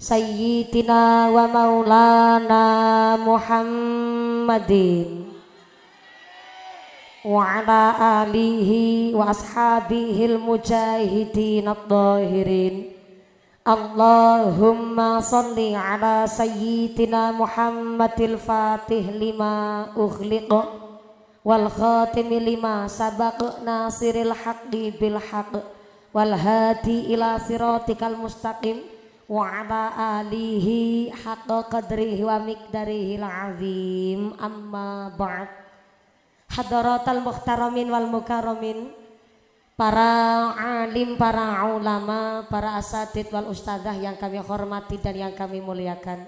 Sayyidina wa maulana Muhammadin Wa ala alihi wa ashabihi al-mujahidin al-dahirin Allahumma salli ala sayyidina Muhammadil fatih lima ukhliq Wal khatimi lima sabak nasiril haqqi bil haqq Wal hadi ila siratikal mustaqim wa ala alihi haqqa qadrihi wa miqdarihi azim amma ba'd hadaratal muhtaramin wal mukaramin para alim, para ulama, para asatid wal ustadzah yang kami hormati dan yang kami muliakan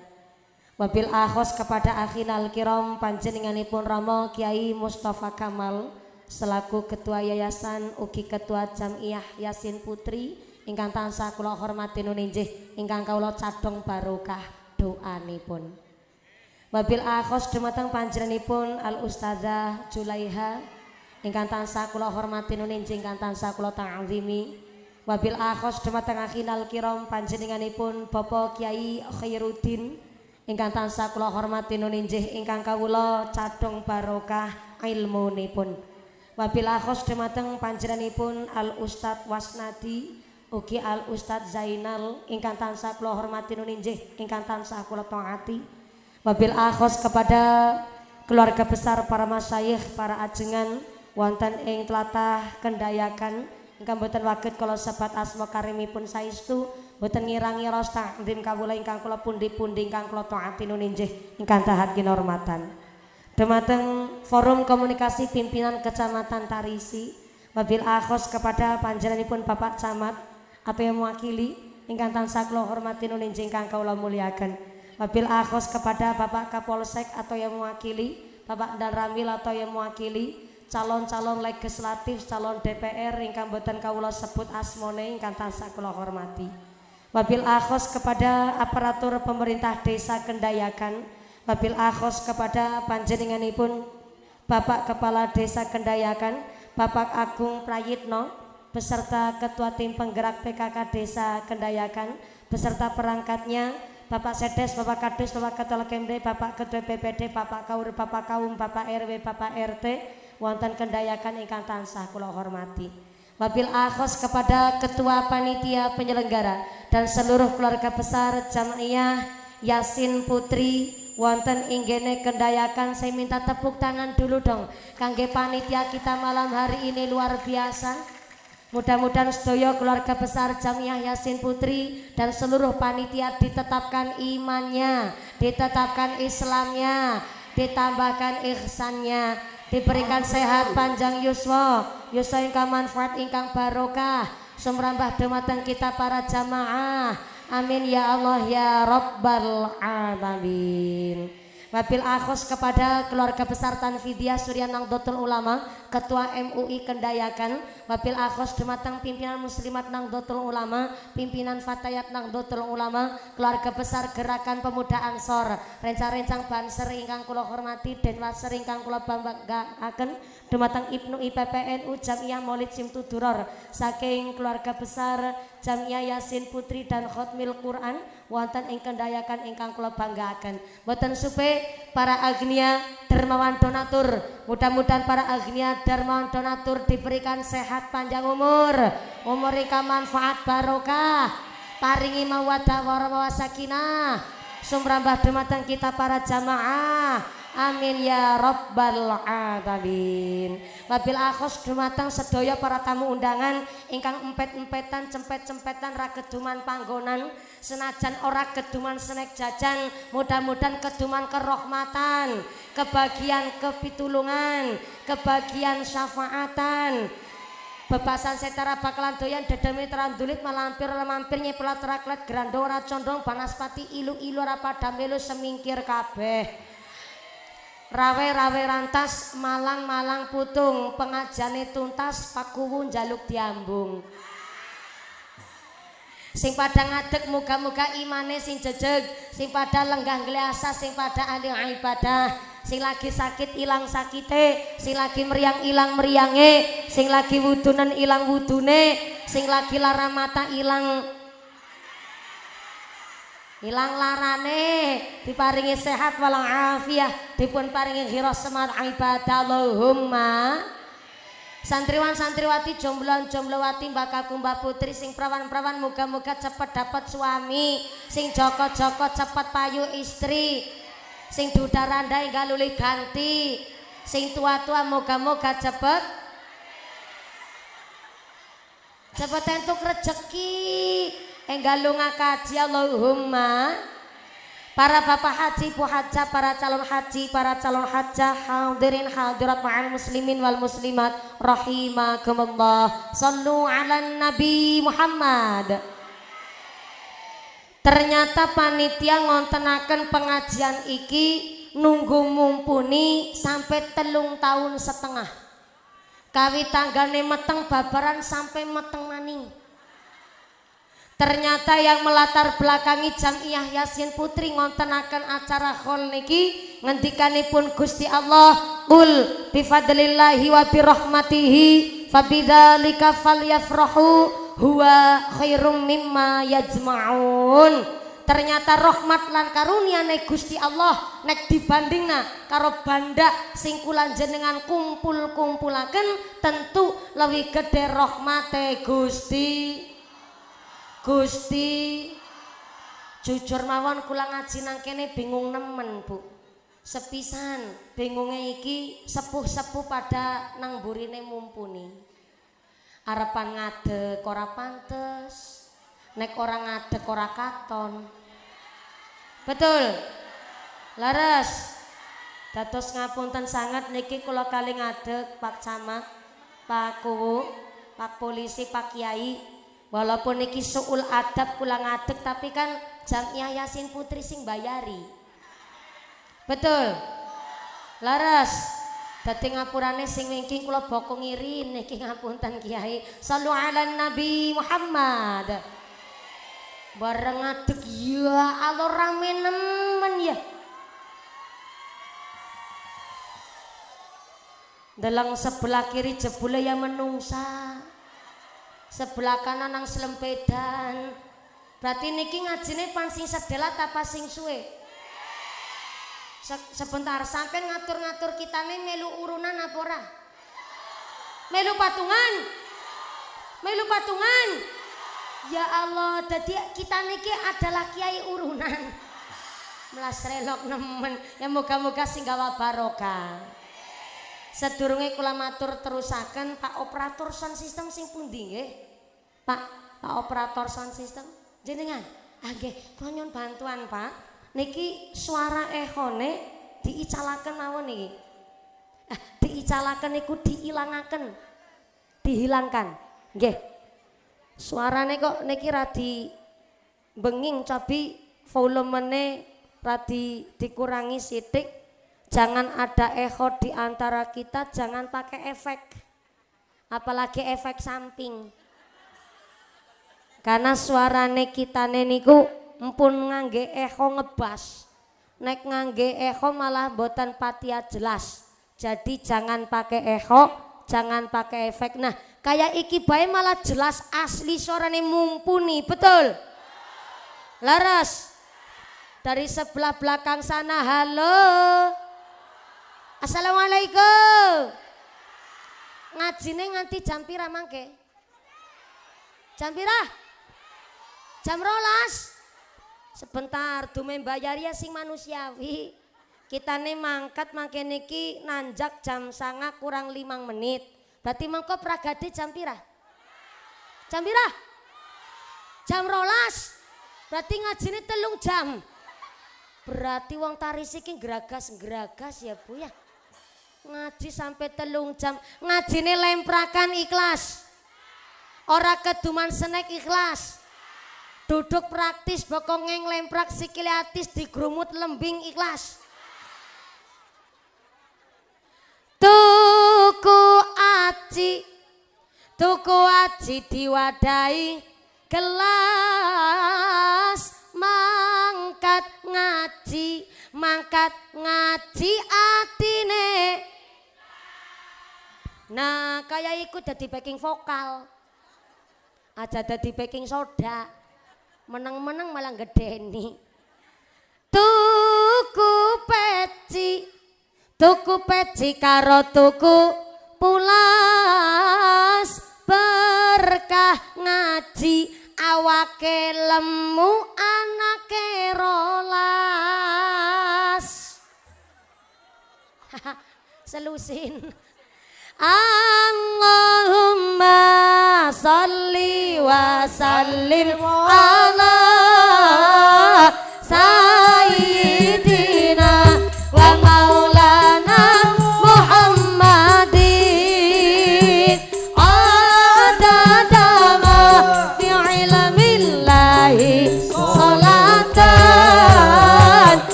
wabil akhos kepada al kiram panjenenganipun Rama Kiai Mustafa Kamal selaku Ketua Yayasan Uki Ketua jamiah Yasin Putri ingkang tansah kula hormati nuninjih ingkang kawula cadhong barokah doanipun. Wabil akhos dumateng panjenenganipun Al Ustazah Julaiha ingkang tansah kula hormati nuninjih ingkang tansah kula ta'zimi. Wabil akhos dumateng akhinal kiram panjenenganipun Bapak Kiai Khairuddin ingkang tansah kula hormati nuninjih ingkang kawula cadhong barokah ilmunipun. Wabil akhos dumateng panjenenganipun Al Ustaz Wasnadi ugi al Ustadz Zainal ingkang tansah kula hormati nun injih ingkang tansah kula taati wabil akhos kepada keluarga besar para masyayikh para ajengan wonten ing tlatah Kendayakan ingkang boten waget kula sebat asma karimipun saestu boten ngirangi ros takzim kawula ingkang kula pundi-pundi ingkang kula taati nun injih ingkang tahat kinormatan forum komunikasi pimpinan Kecamatan Tarisi wabil akhos kepada panjenenganipun Bapak Camat apa yang mewakili ingkang tansah kula hormati nun ingkang kula muliakan wabil akhos kepada Bapak Kapolsek atau yang mewakili Bapak dan atau yang mewakili calon-calon legislatif calon DPR ingkang boten kawula sebut asmone ingkang tansah kula hormati wabil akhos kepada aparatur pemerintah desa Kendayakan wabil akhos kepada panjenenganipun Bapak Kepala Desa Kendayakan Bapak Agung Prayitno beserta Ketua Tim Penggerak PKK Desa Kendayakan, beserta perangkatnya, Bapak Sedes, Bapak Kadus, Bapak Ketua Kemde, Bapak Ketua PPD, Bapak Kaur, Bapak Kaum, Bapak RW, Bapak RT, wonten Kendayakan ingkang tansah kulo hormati. Wabil akhos kepada Ketua Panitia Penyelenggara dan seluruh keluarga besar Jamiah Yasin Putri wonten inggene kendayakan saya minta tepuk tangan dulu dong kangge panitia kita malam hari ini luar biasa Mudah-mudahan sedaya keluarga besar Jamiah Yasin Putri dan seluruh panitia ditetapkan imannya, ditetapkan Islamnya, ditambahkan ihsannya, diberikan sehat panjang yuswa, yuswa ingkang manfaat ingkang barokah, sumrambah dumateng kita para jamaah. Amin ya Allah ya Rabbal Alamin. Wabil akhos kepada keluarga besar Tanfidyah Surya Nangdotul Ulama, Ketua MUI Kendayakan, Wabil akhos Dematang Pimpinan Muslimat Nangdotul Ulama, Pimpinan Fatayat Nangdotul Ulama, keluarga besar Gerakan Pemuda Ansor, rencang-rencang banser ingkang kula hormati dan waser ingkang kula akan dumateng Ibnu IPPN Jamiyah Maulid Simtuduror saking keluarga besar Jamiyah Yasin Putri dan Khotmil Quran wonten ingkang dayakan ingkang kula banggaaken mboten supe para agnia dermawan donatur mudah-mudahan para agnia dermawan donatur diberikan sehat panjang umur umur ika manfaat barokah paringi mawadah warahmah sakinah sumrambah dumateng kita para jamaah Amin ya Rabbal Alamin. Wabil akos dumatang sedaya para tamu undangan ingkang empet-empetan, cempet-cempetan ra keduman panggonan, senajan ora keduman senek jajan, mudah-mudahan keduman kerohmatan, kebagian kepitulungan, kebagian syafaatan, bebasan setara bakalan doyan dedemi terandulit malampir lemampir nyepelat raklet grandora condong panaspati ilu-ilu ora semingkir kabeh Rawe rawe rantas malang malang putung pengajane tuntas pakuwun jaluk diambung. Sing pada ngadeg muga muga imane sing jejeg, sing pada lenggah gleasa, sing pada ahli ibadah. Sing lagi sakit ilang sakite, sing lagi meriang ilang meriange, sing lagi wudunan ilang wudune, sing lagi lara mata ilang hilang larane diparingi sehat walang afiah dipun paringi khiras semangat ibadallahumma santriwan santriwati jombloan jomblowati mbak kakung mbak putri sing perawan perawan muka muka cepet dapat suami sing joko joko cepet payu istri sing duda randai luli ganti sing tua tua muka muka cepet cepet entuk rezeki Enggalunga ngakaji Allahumma Para bapak haji, bu haja, para calon haji, para calon haja Hadirin hadirat ma'al muslimin wal muslimat Rahimahumullah Sallu ala nabi Muhammad Ternyata panitia ngontenaken pengajian iki nunggu mumpuni sampai telung tahun setengah. Kawi tanggane meteng babaran sampai meteng Ternyata yang melatar belakangi Jamiah Yasin Putri ngontenakan acara khol niki ngendikanipun Gusti Allah ul bifadlillahi wa birahmatihi fabidzalika falyafrahu huwa khairum mimma yajma'un. Ternyata rahmat lan karunia nek Gusti Allah nek dibandingna karo singkulan jenengan kumpul-kumpulaken tentu lebih gede rahmate Gusti Gusti jujur mawon kula ngaji nang kene bingung nemen Bu. Sepisan bingunge iki sepuh-sepuh pada nang burine mumpuni. Arepan ngadek ora pantes. Nek ora ngadek ora katon. Betul. Leres. Dados ngapunten sangat niki kula kali ngadek Pak sama Pak Kuwu, Pak Polisi, Pak Kiai, Walaupun niki suul adab kula ngadeg tapi kan jamnya Yasin Putri sing bayari. Betul. Laras. Dadi ngapurane sing wingking kula bokong ngirin niki ngapunten Kiai. Sallu ala Nabi Muhammad. Bareng ngadeg ya Allah rame nemen ya. Delang sebelah kiri jebule ya menungsa sebelah kanan nang selempedan berarti niki ngajine pan sing sedelat apa sing suwe Se sebentar sampai ngatur-ngatur kita nih melu urunan apora, ora melu patungan melu patungan ya Allah jadi kita niki adalah kiai urunan melas relok nemen ya moga-moga singgawa barokah Sedurunge kula matur terusaken Pak operator sound system sing pundi nggih? Pak, Pak operator sound system jenengan. Ah nggih, kula nyuwun bantuan, Pak. Niki suara ehone diicalaken mawon niki. Ah, diicalaken niku diilangaken. Dihilangkan. Nggih. Suarane kok niki radi benging tapi volumene radi dikurangi sithik Jangan ada echo di antara kita, jangan pakai efek. Apalagi efek samping. Karena suarane kita neniku empun ngangge echo ngebas. Nek ngangge echo malah botan patia jelas. Jadi jangan pakai echo, jangan pakai efek. Nah, kayak iki bae malah jelas asli suarane mumpuni, betul? Laras. Dari sebelah belakang sana, halo. Assalamualaikum. nih nganti jam pira mangke? Jam pira? Jam rolas. Sebentar, dume bayar ya sing manusiawi. Kita nih mangkat mangke niki nanjak jam sanga kurang limang menit. Berarti mengko pragadi jam pira? Jam pira? Jam rolas. Berarti ngajine telung jam. Berarti wong tarisikin geragas-geragas ya Bu ya ngaji sampai telung jam ngaji ngajine lemprakan ikhlas orang keduman senek ikhlas duduk praktis bokong bokongeng lemprak sikiliatis digrumut lembing ikhlas tuku aci tuku aci diwadai, gelas mangkat ngaji mangkat ngaji atine Nah, kayak ikut jadi backing vokal. Aja jadi backing soda. menang-menang malah gede nih. Tuku peci, tuku peci karo tuku pulas berkah ngaji awake lemu anake rolas. Selusin. Allahumma salli wa sallim ala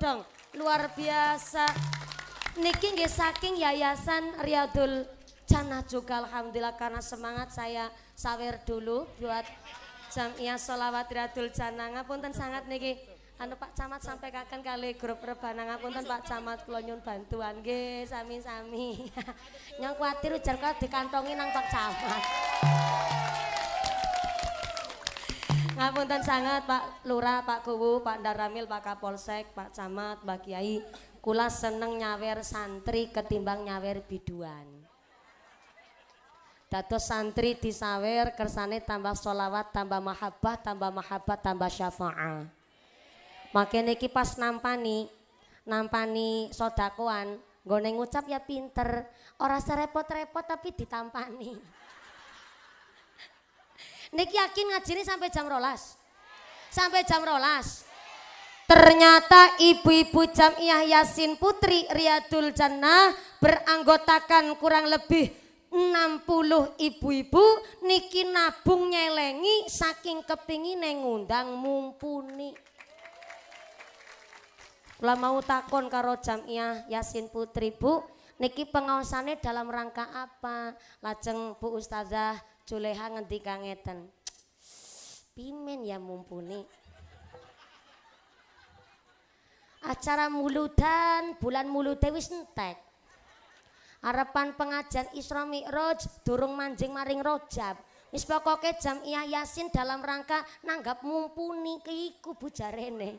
dong. Luar biasa. Niki nggih saking Yayasan Riyadul Jannah juga alhamdulillah karena semangat saya sawer dulu buat jam iya sholawat Riyadul Jannah. Ngapunten sangat niki. Anu Pak Camat sampaikan kali grup rebana ngapunten Pak Camat kula nyun bantuan nggih sami-sami. Nyang kuatir ujar kok dikantongi nang Pak Camat. Ngapunten sangat Pak Lurah, Pak Kuwu, Pak Daramil, Pak Kapolsek, Pak Camat, Pak Kiai. Kula seneng nyawer santri ketimbang nyawer biduan. Dados santri disawer kersane tambah solawat, tambah mahabbah, tambah mahabbah, tambah syafa'ah. Makin iki pas nampani, nampani sodakuan. goneng ngucap ya pinter, ora serepot-repot tapi ditampani. Niki yakin ini sampai jam rolas? Sampai jam rolas? Ternyata ibu-ibu Jamiah Yasin Putri Riyadul Jannah beranggotakan kurang lebih 60 ibu-ibu niki nabung nyelengi saking kepingin ngundang mumpuni. Kula mau takon karo Jamiah Yasin Putri Bu, niki pengawasannya dalam rangka apa? Lajeng Bu Ustazah Juleha ngerti kangetan. Pimen ya mumpuni. Acara muludan, bulan mulude dewi entek. Harapan pengajian Isra Mi'raj durung manjing maring rojab. Wis pokoke jam iya yasin dalam rangka nanggap mumpuni keiku bujarene.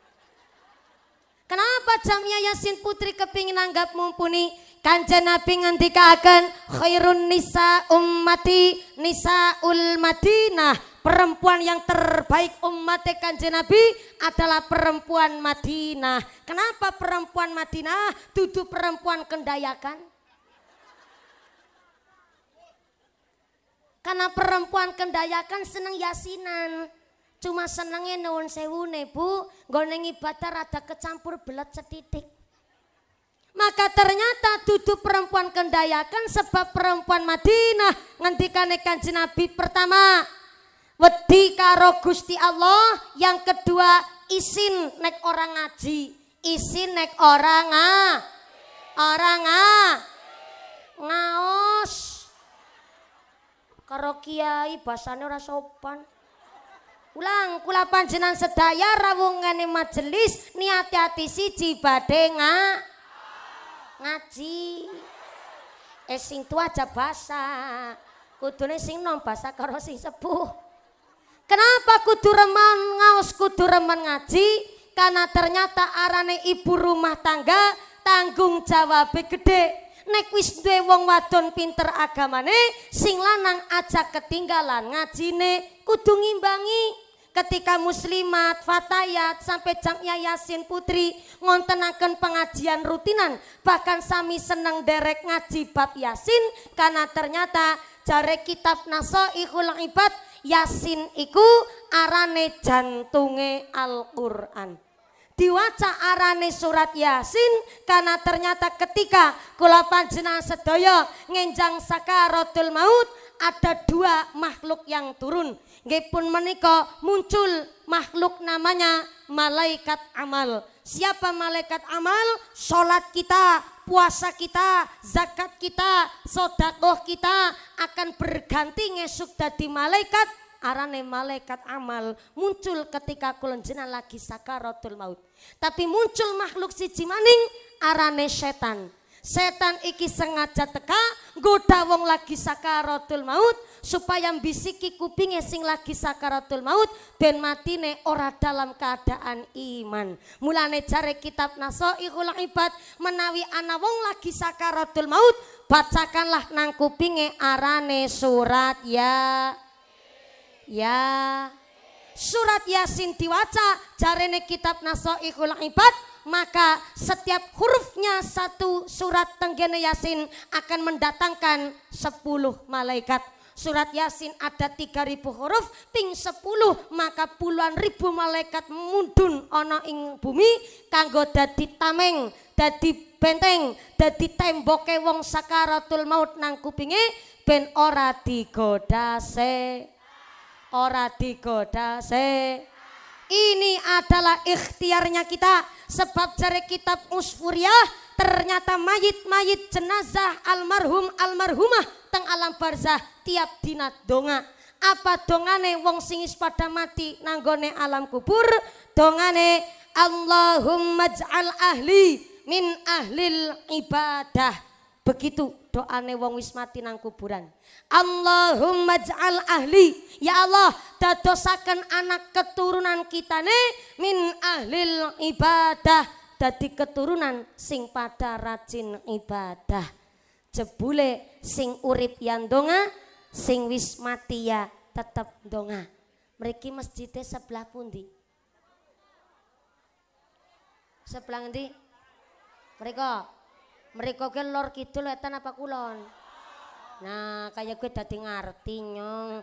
Kenapa jamnya Yasin Putri kepingin anggap mumpuni? Kanjeng Nabi ngendikaken khairun nisa ummati nisa ul Madinah. Perempuan yang terbaik umat kanjeng Nabi adalah perempuan Madinah. Kenapa perempuan Madinah duduk perempuan kendayakan? Karena perempuan kendayakan seneng yasinan. Cuma senenge nuwun sewune, Bu, nggone ibadah rada kecampur belet setitik. Maka ternyata duduk perempuan kendayakan sebab perempuan Madinah ngantikan Kanjeng jenabi pertama wedi karo Gusti Allah, yang kedua isin nek orang ngaji, isin nek orang nga. Orang nga. Ngaos. Karo kiai bahasane ora sopan. Ulang kula panjenan sedaya rawungane majelis niati-ati siji badhe ngaji. Eh sing tua aja basa. Kudune sing nom basa karo sing sepuh. Kenapa kudu reman ngaos kudu reman ngaji? Karena ternyata arane ibu rumah tangga tanggung jawab gede nek wis duwe wong wadon pinter agamane sing lanang aja ketinggalan ngajine kudu ngimbangi ketika muslimat, fatayat, sampai jam yasin putri ngontenaken pengajian rutinan bahkan sami seneng derek ngaji bab yasin karena ternyata jare kitab naso ikulang ibad yasin iku arane jantunge Al-Quran diwaca arane surat Yasin karena ternyata ketika kula panjenengan sedaya ngenjang sakaratul maut ada dua makhluk yang turun. Nggih pun menika muncul makhluk namanya malaikat amal. Siapa malaikat amal? Salat kita, puasa kita, zakat kita, sodakoh kita akan berganti ngesuk dadi malaikat arane malaikat amal muncul ketika kulon jenengan lagi sakaratul maut. Tapi muncul makhluk siji maning arane setan. Setan iki sengaja teka goda wong lagi sakaratul maut supaya bisiki kupinge sing lagi sakaratul maut ben matine ora dalam keadaan iman. Mulane jare kitab Nasaihul Ibad menawi ana wong lagi sakaratul maut bacakanlah nang kupinge arane surat ya ya surat yasin diwaca jarene kitab naso nasoihul ibad maka setiap hurufnya satu surat tenggene yasin akan mendatangkan sepuluh malaikat Surat Yasin ada tiga ribu huruf ping sepuluh maka puluhan ribu malaikat mundun ono ing bumi kanggo dadi tameng, dadi benteng, dadi temboke wong sakaratul maut nang kupinge ben ora digoda se ora digoda se. Ini adalah ikhtiarnya kita sebab dari kitab Usfuriyah ternyata mayit-mayit jenazah almarhum almarhumah teng alam barzah tiap dinat donga. Apa dongane wong singis pada mati nanggone alam kubur dongane Allahumma ja'al ahli min ahlil ibadah Begitu doane wong wis mati nang kuburan. Allahumma ja'al ahli, ya Allah, dadosaken anak keturunan kita nih min ahlil ibadah, dadi keturunan sing pada rajin ibadah. Jebule sing urip yang donga, sing wis mati ya tetep donga. mereka masjidnya sebelah pundi? Sebelah nanti? Mereka mereka ke lor kidul etan apa kulon nah kayak gue tadi ngerti nyong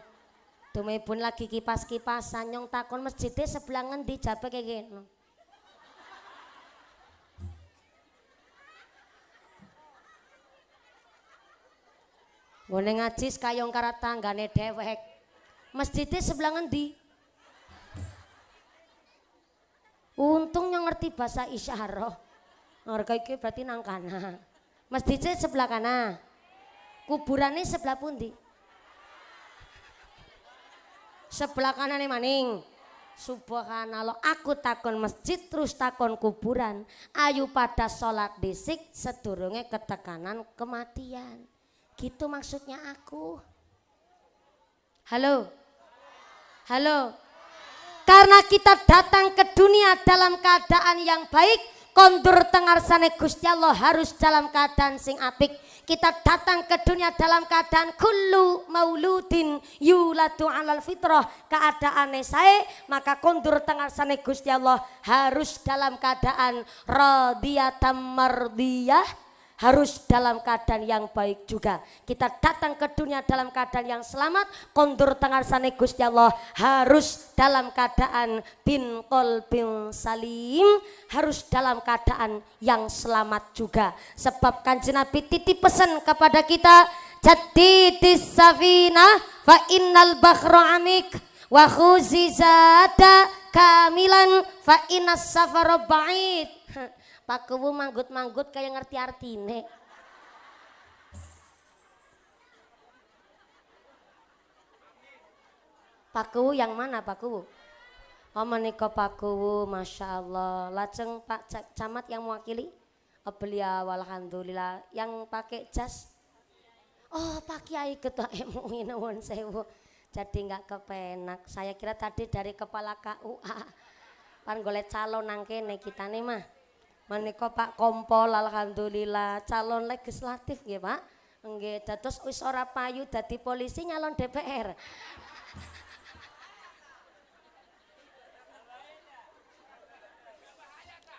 pun lagi kipas-kipasan nyong takon masjidnya sebelah ngendi jabe kayak gini. Gue ngaji kayong karo tanggane dewek, Masjidnya sebelah ngendi? Untung nyong ngerti bahasa isyarah. Marga iki berarti nang kana. Masjidnya sebelah kana. Kuburannya sebelah pundi? Sebelah ini maning. Subhanallah, aku takon masjid terus takon kuburan. Ayu pada sholat disik sedurungnya ketekanan kematian. Gitu maksudnya aku. Halo. Halo. Karena kita datang ke dunia dalam keadaan yang baik, kondur sana Gusti Allah harus dalam keadaan sing apik kita datang ke dunia dalam keadaan kullu mauludin yuladu alal fitrah keadaan saya maka kondur sana Gusti Allah harus dalam keadaan radiyatam mardiyah harus dalam keadaan yang baik juga. Kita datang ke dunia dalam keadaan yang selamat, Kondur tangan sana Gusti Allah harus dalam keadaan bin kol bin salim, harus dalam keadaan yang selamat juga. Sebab kanji Nabi titip pesan kepada kita, jadidis safina fa innal bakhro amik wa khuzizata kamilan fa inas safaro ba'id Pak Kewu manggut-manggut kayak ngerti artine. Pak Kewu yang mana Pak Kewu? Oh menikah Pak Kewu, Masya Allah. Laceng Pak Camat yang mewakili? Oh, beliau Alhamdulillah. Yang pakai jas? Oh Pak Kiai Ketua MUI Nuwun Sewu. Jadi nggak kepenak. Saya kira tadi dari kepala KUA. Pan golek calon nangkene kita nih mah. Meniko Pak Kompol alhamdulillah calon legislatif ya Pak. Enggak, terus, wis ora payu dadi polisi nyalon DPR.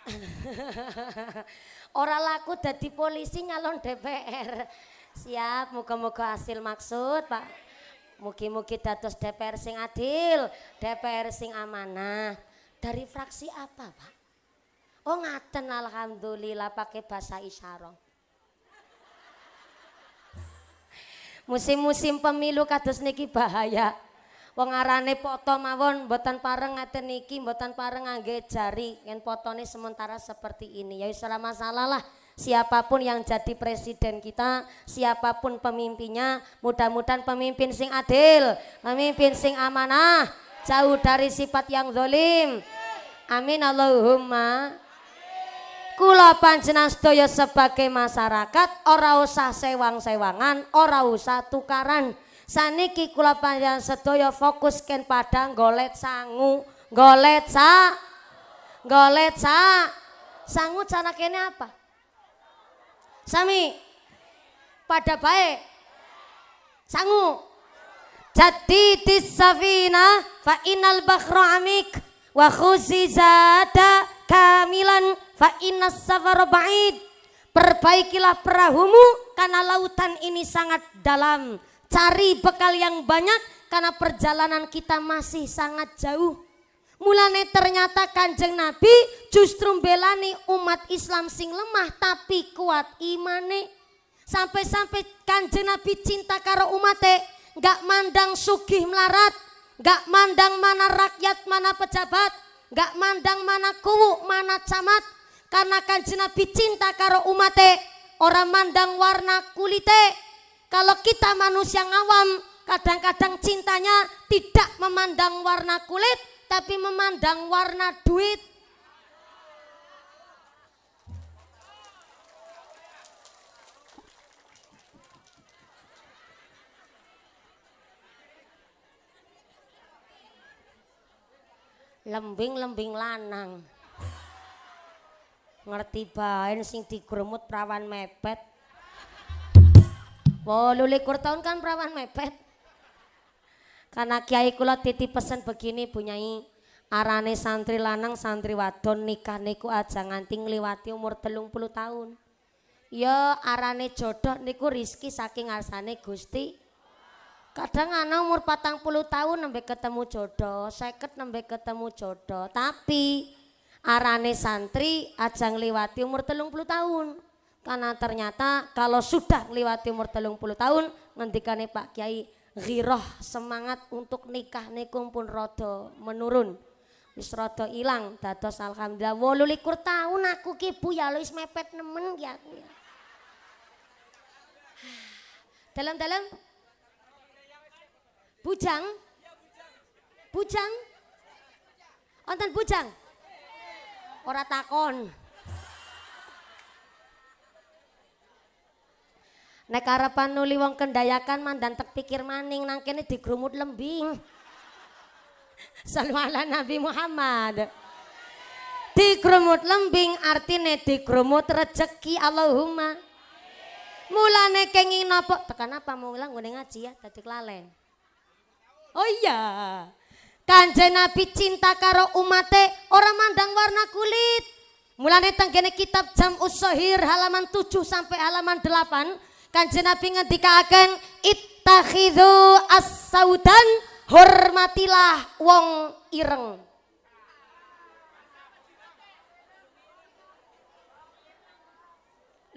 ora laku dadi polisi nyalon DPR. Siap, muka-muka hasil maksud, Pak. Mugi-mugi dados DPR sing adil, DPR sing amanah. Dari fraksi apa, Pak? Oh ngaten alhamdulillah pakai bahasa isyarat. Musim-musim pemilu kados niki bahaya. Wong arane poto mawon mboten pareng ngaten niki mboten pareng ngangge jari yen potone sementara seperti ini. Ya wis masalah lah. Siapapun yang jadi presiden kita, siapapun pemimpinnya, mudah-mudahan pemimpin sing adil, pemimpin sing amanah, jauh dari sifat yang zolim. Amin Allahumma kula panjenengan sedaya sebagai masyarakat ora usah sewang-sewangan, ora usah tukaran. Saniki kula panjenengan sedaya fokus ken pada golet sangu, golet sa golet sa sangu cara kene apa? Sami pada baik sangu jadi tisafina fa inal bakhra amik wa khuzizata kamilan Fa Inas safara ba'id. Perbaikilah perahumu karena lautan ini sangat dalam. Cari bekal yang banyak karena perjalanan kita masih sangat jauh. Mulane ternyata kanjeng Nabi justru belani umat Islam sing lemah tapi kuat imane. Sampai-sampai kanjeng Nabi cinta karo umate, gak mandang sugih melarat, gak mandang mana rakyat, mana pejabat, gak mandang mana kuwu, mana camat, karena kanjeng Nabi cinta karo umate orang mandang warna kulite kalau kita manusia awam kadang-kadang cintanya tidak memandang warna kulit tapi memandang warna duit lembing-lembing lanang Ngerti baen sing digremut prawan mepet. 18 tahun kan prawan mepet. Karena kiai kula titip pesen begini punyai arane santri lanang santri wadon nikah niku aja nganti ngliwati umur telung puluh tahun. Ya arane jodoh niku rizki saking arsane Gusti. Kadang ana umur patang puluh tahun nembe ketemu jodoh, seket nembe ketemu jodoh, tapi arane santri aja lewati umur telung puluh tahun karena ternyata kalau sudah lewati umur telung puluh tahun ngendikane Pak Kiai giroh semangat untuk nikah nikum pun rodo menurun wis rodo ilang dados alhamdulillah wolu likur tahun aku kibu ya lois mepet nemen aku ya dalam-dalam bujang bujang onten bujang ora takon. Nek karepan nuli wong kendayakan mandan tek pikir maning nang kene digrumut lembing. Salawala Nabi Muhammad. Digrumut lembing artine digrumut rejeki Allahumma. Mulane kenging napa tekan apa mulang nggone ngaji ya dadi lalen. Oh iya. Kanjeng Nabi cinta karo umate orang mandang warna kulit. Mulane tenggene kitab Jam Usohir halaman tujuh sampai halaman 8 Kanjeng Nabi ngendikaaken ittakhidhu as-saudan hormatilah wong ireng.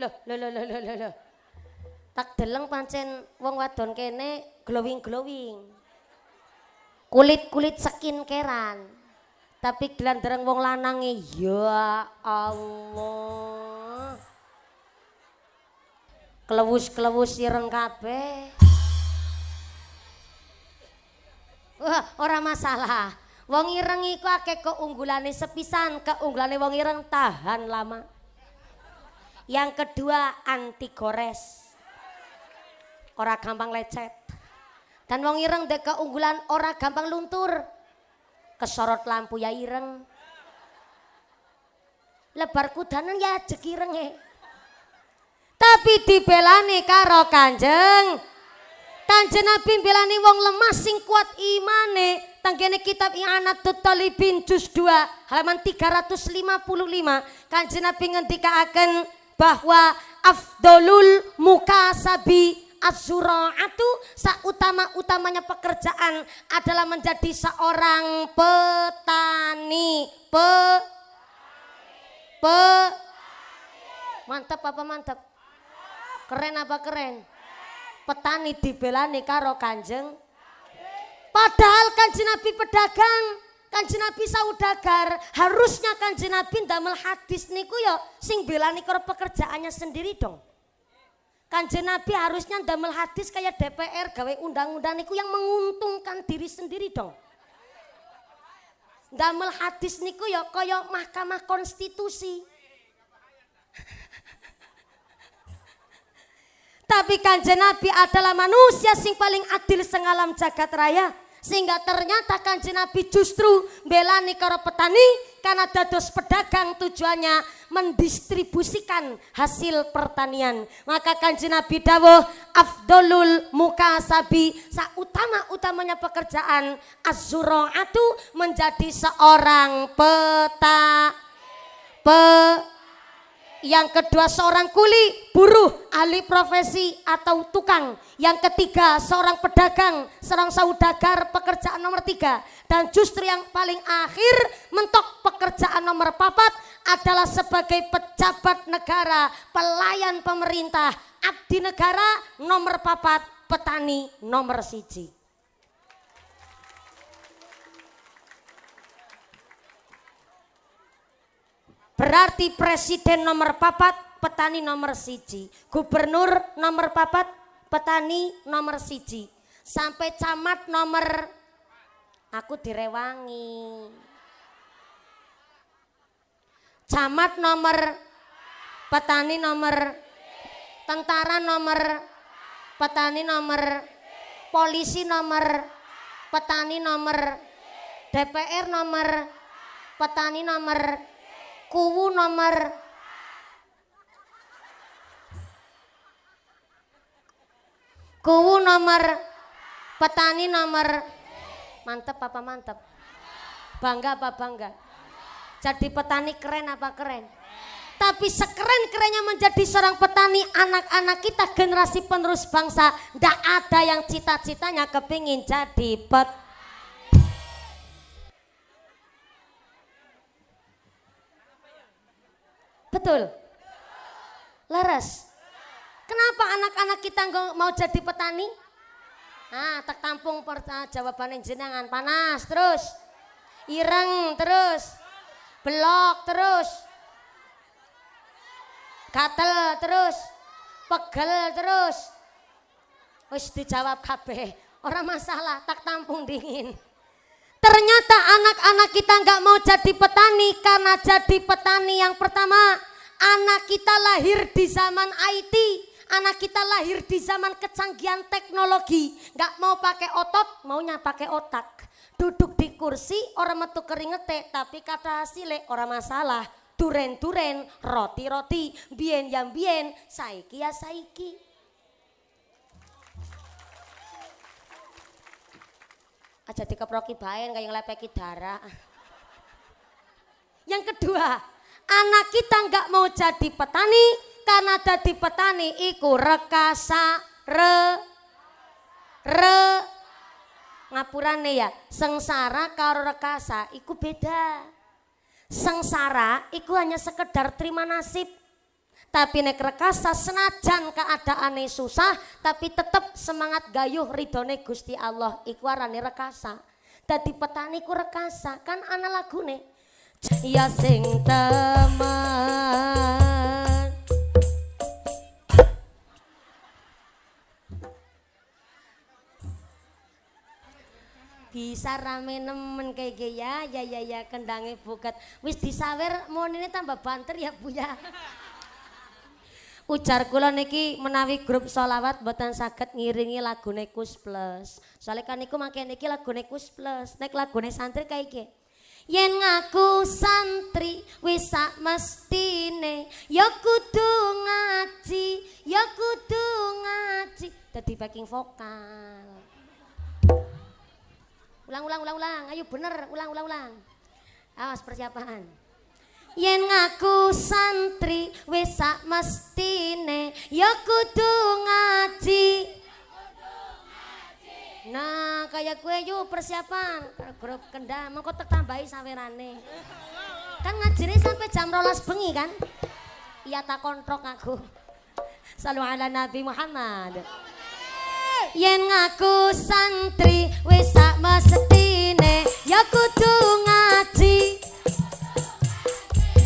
Loh, loh, loh, loh, loh, loh. Tak deleng pancen wong wadon kene glowing-glowing kulit-kulit keran tapi gelandereng wong lanange ya Allah kelewus-kelewus ireng kabeh Wah, ora masalah wong ireng iku akeh keunggulane sepisan keunggulane wong ireng tahan lama yang kedua anti gores ora gampang lecet dan wong ireng dek keunggulan ora gampang luntur. Kesorot lampu ya ireng. Lebar kudanan ya ireng irenge. Tapi dibelani karo Kanjeng. Kanjeng Nabi belani wong lemah sing kuat imane. Tanggene kitab I'anatut Talibin juz dua halaman tiga ratus lima puluh 355 Kanjeng Nabi akan bahwa afdolul Sabi. Azuraatu seutama-utamanya pekerjaan adalah menjadi seorang petani. Pe pe mantap apa mantap? Keren apa keren? Petani dibelani karo Kanjeng. Padahal Kanjeng Nabi pedagang, Kanjeng Nabi saudagar, harusnya Kanjeng Nabi ndamel hadis niku ya sing belani karo pekerjaannya sendiri dong. Kanjeng Nabi harusnya damel hadis kayak DPR gawe undang-undang niku yang menguntungkan diri sendiri dong. Damel hadis niku ya kaya Mahkamah Konstitusi. Tapi Kanjeng Nabi adalah manusia sing paling adil sengalam jagat raya sehingga ternyata kanjeng Nabi justru belani karo petani karena dados pedagang tujuannya mendistribusikan hasil pertanian. Maka kanjeng Nabi dawuh afdolul mukasabi utama utamanya pekerjaan azuro'atu menjadi seorang peta pe yang kedua seorang kuli, buruh, ahli profesi atau tukang. Yang ketiga seorang pedagang, seorang saudagar, pekerjaan nomor tiga. Dan justru yang paling akhir mentok pekerjaan nomor papat adalah sebagai pejabat negara, pelayan pemerintah, abdi negara nomor papat, petani nomor siji. Berarti presiden nomor papat, petani nomor siji. Gubernur nomor papat, petani nomor siji. Sampai camat nomor aku direwangi. Camat nomor petani nomor tentara nomor petani nomor polisi nomor petani nomor DPR nomor petani nomor kuwu nomor kuwu nomor petani nomor mantep apa mantep bangga apa bangga jadi petani keren apa keren tapi sekeren-kerennya menjadi seorang petani anak-anak kita generasi penerus bangsa ndak ada yang cita-citanya kepingin jadi petani Betul. Leres. Kenapa anak-anak kita mau jadi petani? Nah, tak tampung ah, jawabannya jenengan panas terus, ireng terus, belok terus, gatel terus, pegel terus. Wis dijawab kabeh, orang masalah tak tampung dingin. Ternyata anak-anak kita nggak mau jadi petani karena jadi petani yang pertama anak kita lahir di zaman IT, anak kita lahir di zaman kecanggihan teknologi, nggak mau pakai otot, maunya pakai otak. Duduk di kursi orang metu keringete tapi kata hasilnya orang masalah. Duren-duren, roti-roti, bien yang bien, saiki ya saiki. aja dikeproki bayan kayak ngelepeki darah. Yang kedua, anak kita nggak mau jadi petani karena jadi petani iku rekasa re re ngapurane ya sengsara karo rekasa iku beda sengsara iku hanya sekedar terima nasib tapi nek rekasa senajan keadaan susah tapi tetep semangat gayuh ridone Gusti Allah ikwarane rekasa tadi petani ku rekasa kan ana ne ya sing teman bisa rame nemen kayak gaya ya ya ya, ya kendangi buket wis disawer ini tambah banter ya Bu ya ujar kula niki menawi grup sholawat boten saged ngiringi lagune Kus Plus. Soale kan niku mangke niki lagune Kus Plus. Nek lagune santri kae iki. Yen ngaku santri wis sak mestine ya kudu ngaji, ya kudu ngaji. Dadi backing vokal. Ulang ulang ulang ulang. Ayo bener, ulang ulang ulang. Awas persiapan yen ngaku santri wisak mestine ya kudu ngaji Nah, kayak gue yuk persiapan grup kendang, mau kok tambahi sawerane. Kan ngajine sampai jam rolas bengi kan? Iya tak kontrok aku. selalu ala Nabi Muhammad. Yen ngaku santri wisak mestine ya kudu ngaji.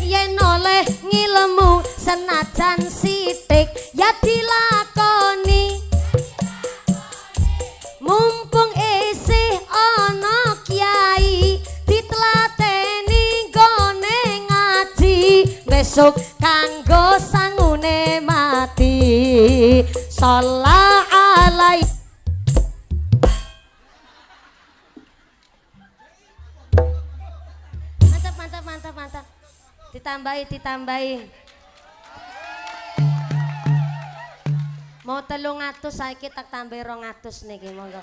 yen oleh ngilemu senajan sitik ya dilakoni mumpung isih ana kiai ditlateni gone ngaji besok kanggo sangune mati sholat alai mantap mantap mantap mantap Ditambahi, ditambahi. Mau telung atus, saya kita tambahi rong atus nih, monggo.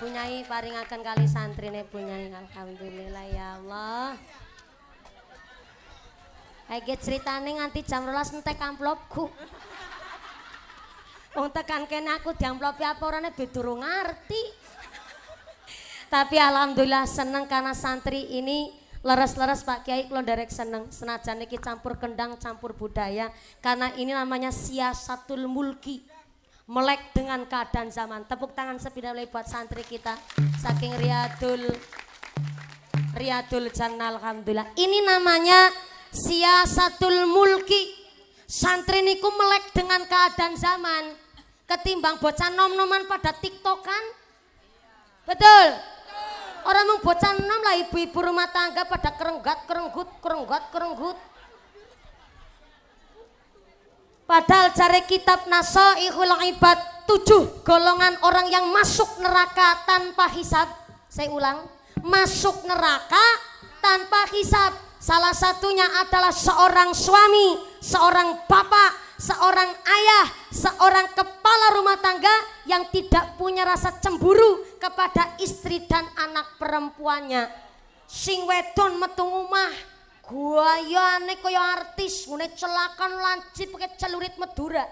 Punyai paring akan kali santri nih, punyai. Alhamdulillah ya Allah. Ayo cerita nih nanti jam rolas ngetek amplopku. Wong tekan kene aku diamplopi apa orangnya bedurung ngerti. Tapi alhamdulillah seneng karena santri ini Leres-leres Pak Kiai kalau direk seneng senajan iki campur kendang campur budaya karena ini namanya siasatul mulki melek dengan keadaan zaman. Tepuk tangan sepindah lagi buat santri kita saking Riyadul Riyadul Jannah alhamdulillah. Ini namanya siasatul mulki. Santri niku melek dengan keadaan zaman ketimbang bocah nom-noman pada tiktokan. Betul. Orang mau bocah enam lah ibu-ibu rumah tangga pada kerenggat, kerenggut, kerenggat kerenggut. Padahal cari kitab ikhul Ibad tujuh golongan orang yang masuk neraka tanpa hisab. Saya ulang, masuk neraka tanpa hisab. Salah satunya adalah seorang suami, seorang bapak, seorang ayah, seorang kepala rumah tangga yang tidak punya rasa cemburu kepada istri dan anak perempuannya. Sing wedon metu omah, guayane kaya artis, ngene celakan lancip pakai celurit Madura.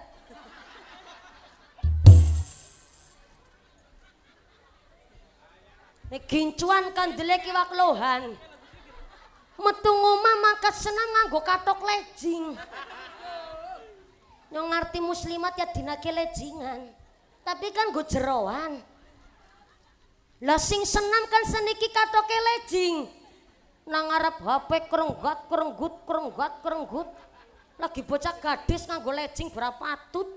Nek gincuan kandele kiwak lohan. Metu omah mangkat seneng nganggo katok lejing yang ngerti muslimat ya dinake lejingan tapi kan gue jeroan lah sing senam kan seniki katoke lejing nang ngarep HP kerenggut kerenggut kerenggut kerenggut lagi bocah gadis nganggo lejing berapa tut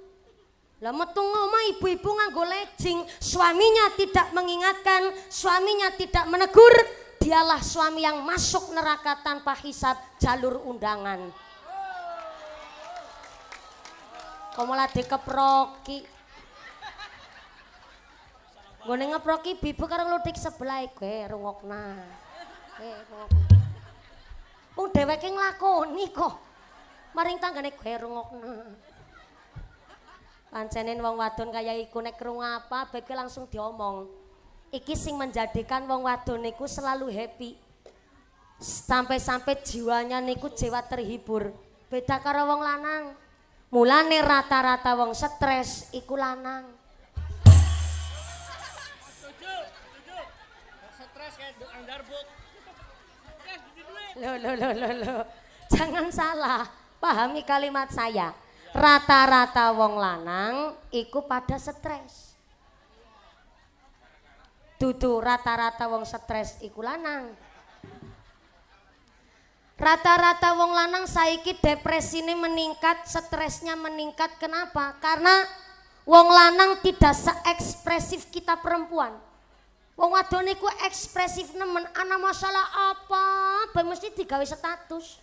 lah metu ngomah ibu-ibu nganggo lejing, suaminya tidak mengingatkan, suaminya tidak menegur, dialah suami yang masuk neraka tanpa hisap jalur undangan. Kamu lagi keproki. Gue ngeproki bibu karena lu dik sebelah gue eh, ruwok na. Pung eh, deweke ngelakoni kok. Maring tanggane gue ruwok na. Pancenin wong wadon kaya iku nek rung apa, beke langsung diomong. Iki sing menjadikan wong wadon niku selalu happy. Sampai-sampai jiwanya niku jiwa terhibur. Beda karo wong lanang. Mulane rata-rata wong stres iku lanang. Setuju, setuju. Stres kayak andarbuk. Lo lo lo lo lo. Jangan salah, pahami kalimat saya. Rata-rata wong lanang iku pada stres. Dudu rata-rata wong stres iku lanang. Rata-rata wong lanang saiki depresi ini meningkat, stresnya meningkat. Kenapa? Karena wong lanang tidak seekspresif kita perempuan. Wong wadon iku ekspresif nemen, ana masalah apa, ben mesti digawe status.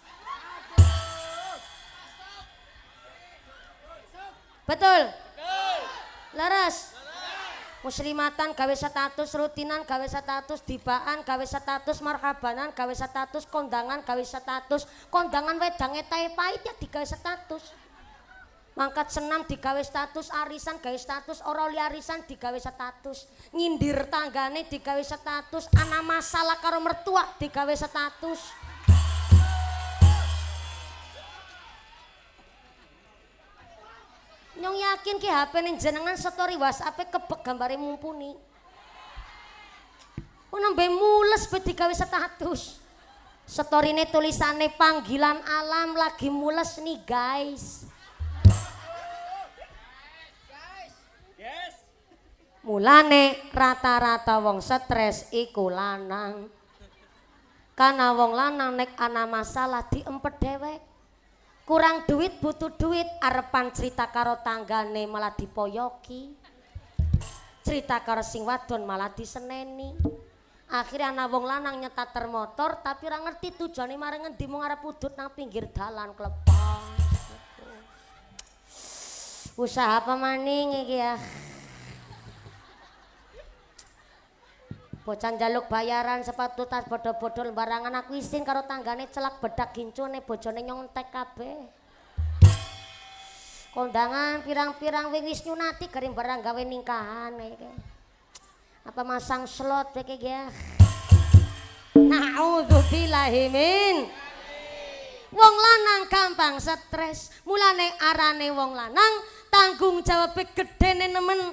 Betul? Betul. Leres muslimatan gawe status rutinan gawe status dibaan gawe status marhabanan gawe status kondangan gawe status kondangan wedange tae pahit ya digawe status mangkat senam di digawe status arisan gawe status oroli arisan digawe status nyindir tanggane digawe status anak masalah karo mertua digawe status Nyong yakin ki HP ning jenengan setori WhatsApp kebek gambare mumpuni. Ku nembe mules be digawe status. Setorine tulisane panggilan alam lagi mules nih guys. Mulane rata-rata wong stres iku lanang. karena wong lanang nek ana masalah diempet dhewek. kurang duit butuh duit arepan cerita karo tanggane malah dipoyoki cerita karo sing wadon malah diseneni akhirnya ana wong lanang nyetater motor tapi ora ngerti tujuane mareng ngendi mung arep udut nang pinggir dalan klepon usaha apa maning iki ya Bocah njaluk bayaran sepatu tas bodho-bodho barangan aku isin karo tanggane celak bedak gincune bojone nyontek kabeh. Kondangan pirang-pirang wingis nyunati garim barang gawe ningkahan iki. Apa masang slot iki ya? Nauzu billahi min. Wong lanang gampang stres, mulane arane wong lanang tanggung jawab gedene nemen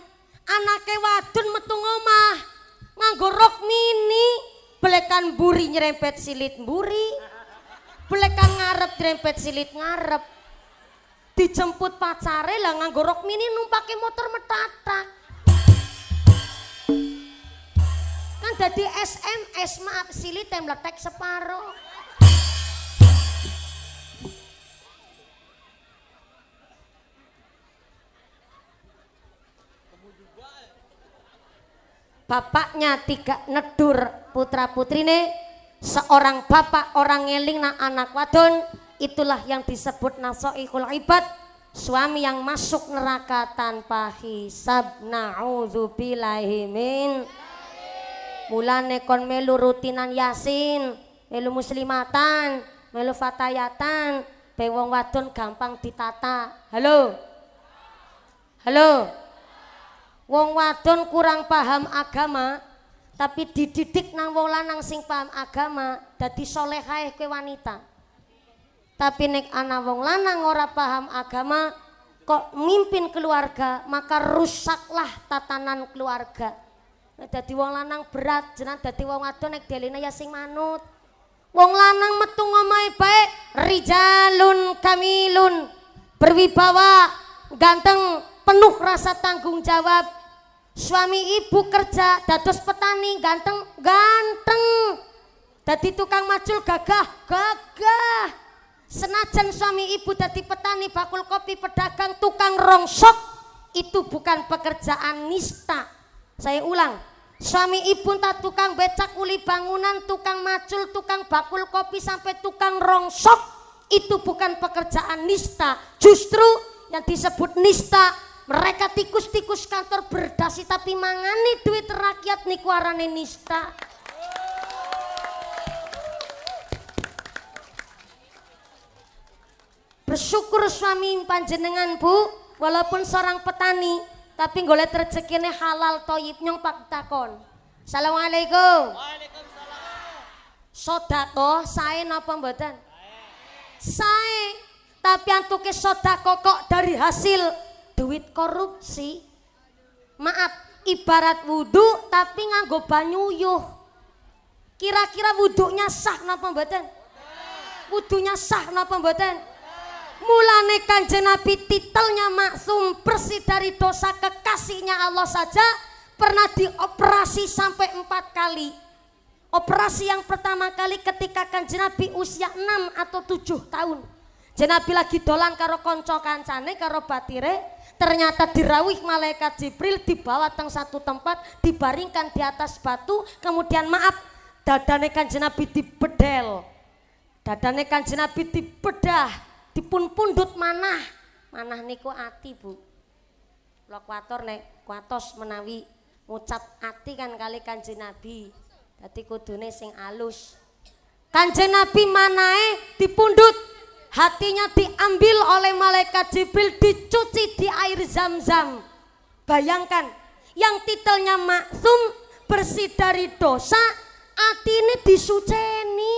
anake wadon metu omah. nganggo mini belekan buri nyerempet silit buri belekan ngarep nyerempet silit ngarep dijemput pacare lah nganggo mini numpake motor metata, kan jadi SMS maaf silit yang meletek separuh bapaknya tiga nedur putra putrine seorang bapak orang ngeling na anak wadon itulah yang disebut nasoikul ibad suami yang masuk neraka tanpa hisab na'udzubillahi min mulane kon melu rutinan yasin melu muslimatan melu fatayatan be wong wadon gampang ditata halo halo wong wadon kurang paham agama tapi dididik nang wong lanang sing paham agama dadi solehah kue wanita tapi nek ana wong lanang ora paham agama kok mimpin keluarga maka rusaklah tatanan keluarga dadi wong lanang berat jenang dadi wong wadon nek delina ya sing manut wong lanang metu ngomahe baik rijalun kamilun berwibawa ganteng penuh rasa tanggung jawab suami ibu kerja dados petani ganteng ganteng jadi tukang macul gagah gagah senajan suami ibu jadi petani bakul kopi pedagang tukang rongsok itu bukan pekerjaan nista saya ulang suami ibu tak tukang becak uli bangunan tukang macul tukang bakul kopi sampai tukang rongsok itu bukan pekerjaan nista justru yang disebut nista mereka tikus-tikus kantor berdasi tapi mangani duit rakyat niku arane nista. Bersyukur suami panjenengan bu, walaupun seorang petani, tapi golek rezekinya halal toyib nyong pak takon. Assalamualaikum. Waalaikumsalam. Sodako saya napa mboten? Saya. Tapi antuke sodako kok dari hasil duit korupsi maaf ibarat wudhu tapi nganggo banyuyuh. kira-kira wudhunya sah napa mboten wudhunya sah napa mboten mulane kanjeng Nabi titelnya maksum bersih dari dosa kekasihnya Allah saja pernah dioperasi sampai empat kali operasi yang pertama kali ketika kanjeng Nabi usia 6 atau 7 tahun Jenabi lagi dolan karo konco kancane karo batire ternyata dirawih malaikat Jibril dibawa teng satu tempat dibaringkan di atas batu kemudian maaf dadane kanjeng Nabi dibedel dadane kanjeng Nabi dibedah dipun pundut manah manah niku ati bu Lokwator nek kuatos menawi ngucap ati kan kali kanjeng Nabi dadi kudune sing alus kanjeng Nabi manae dipundut hatinya diambil oleh malaikat Jibril dicuci di air zam-zam bayangkan yang titelnya maksum bersih dari dosa hati ini disuceni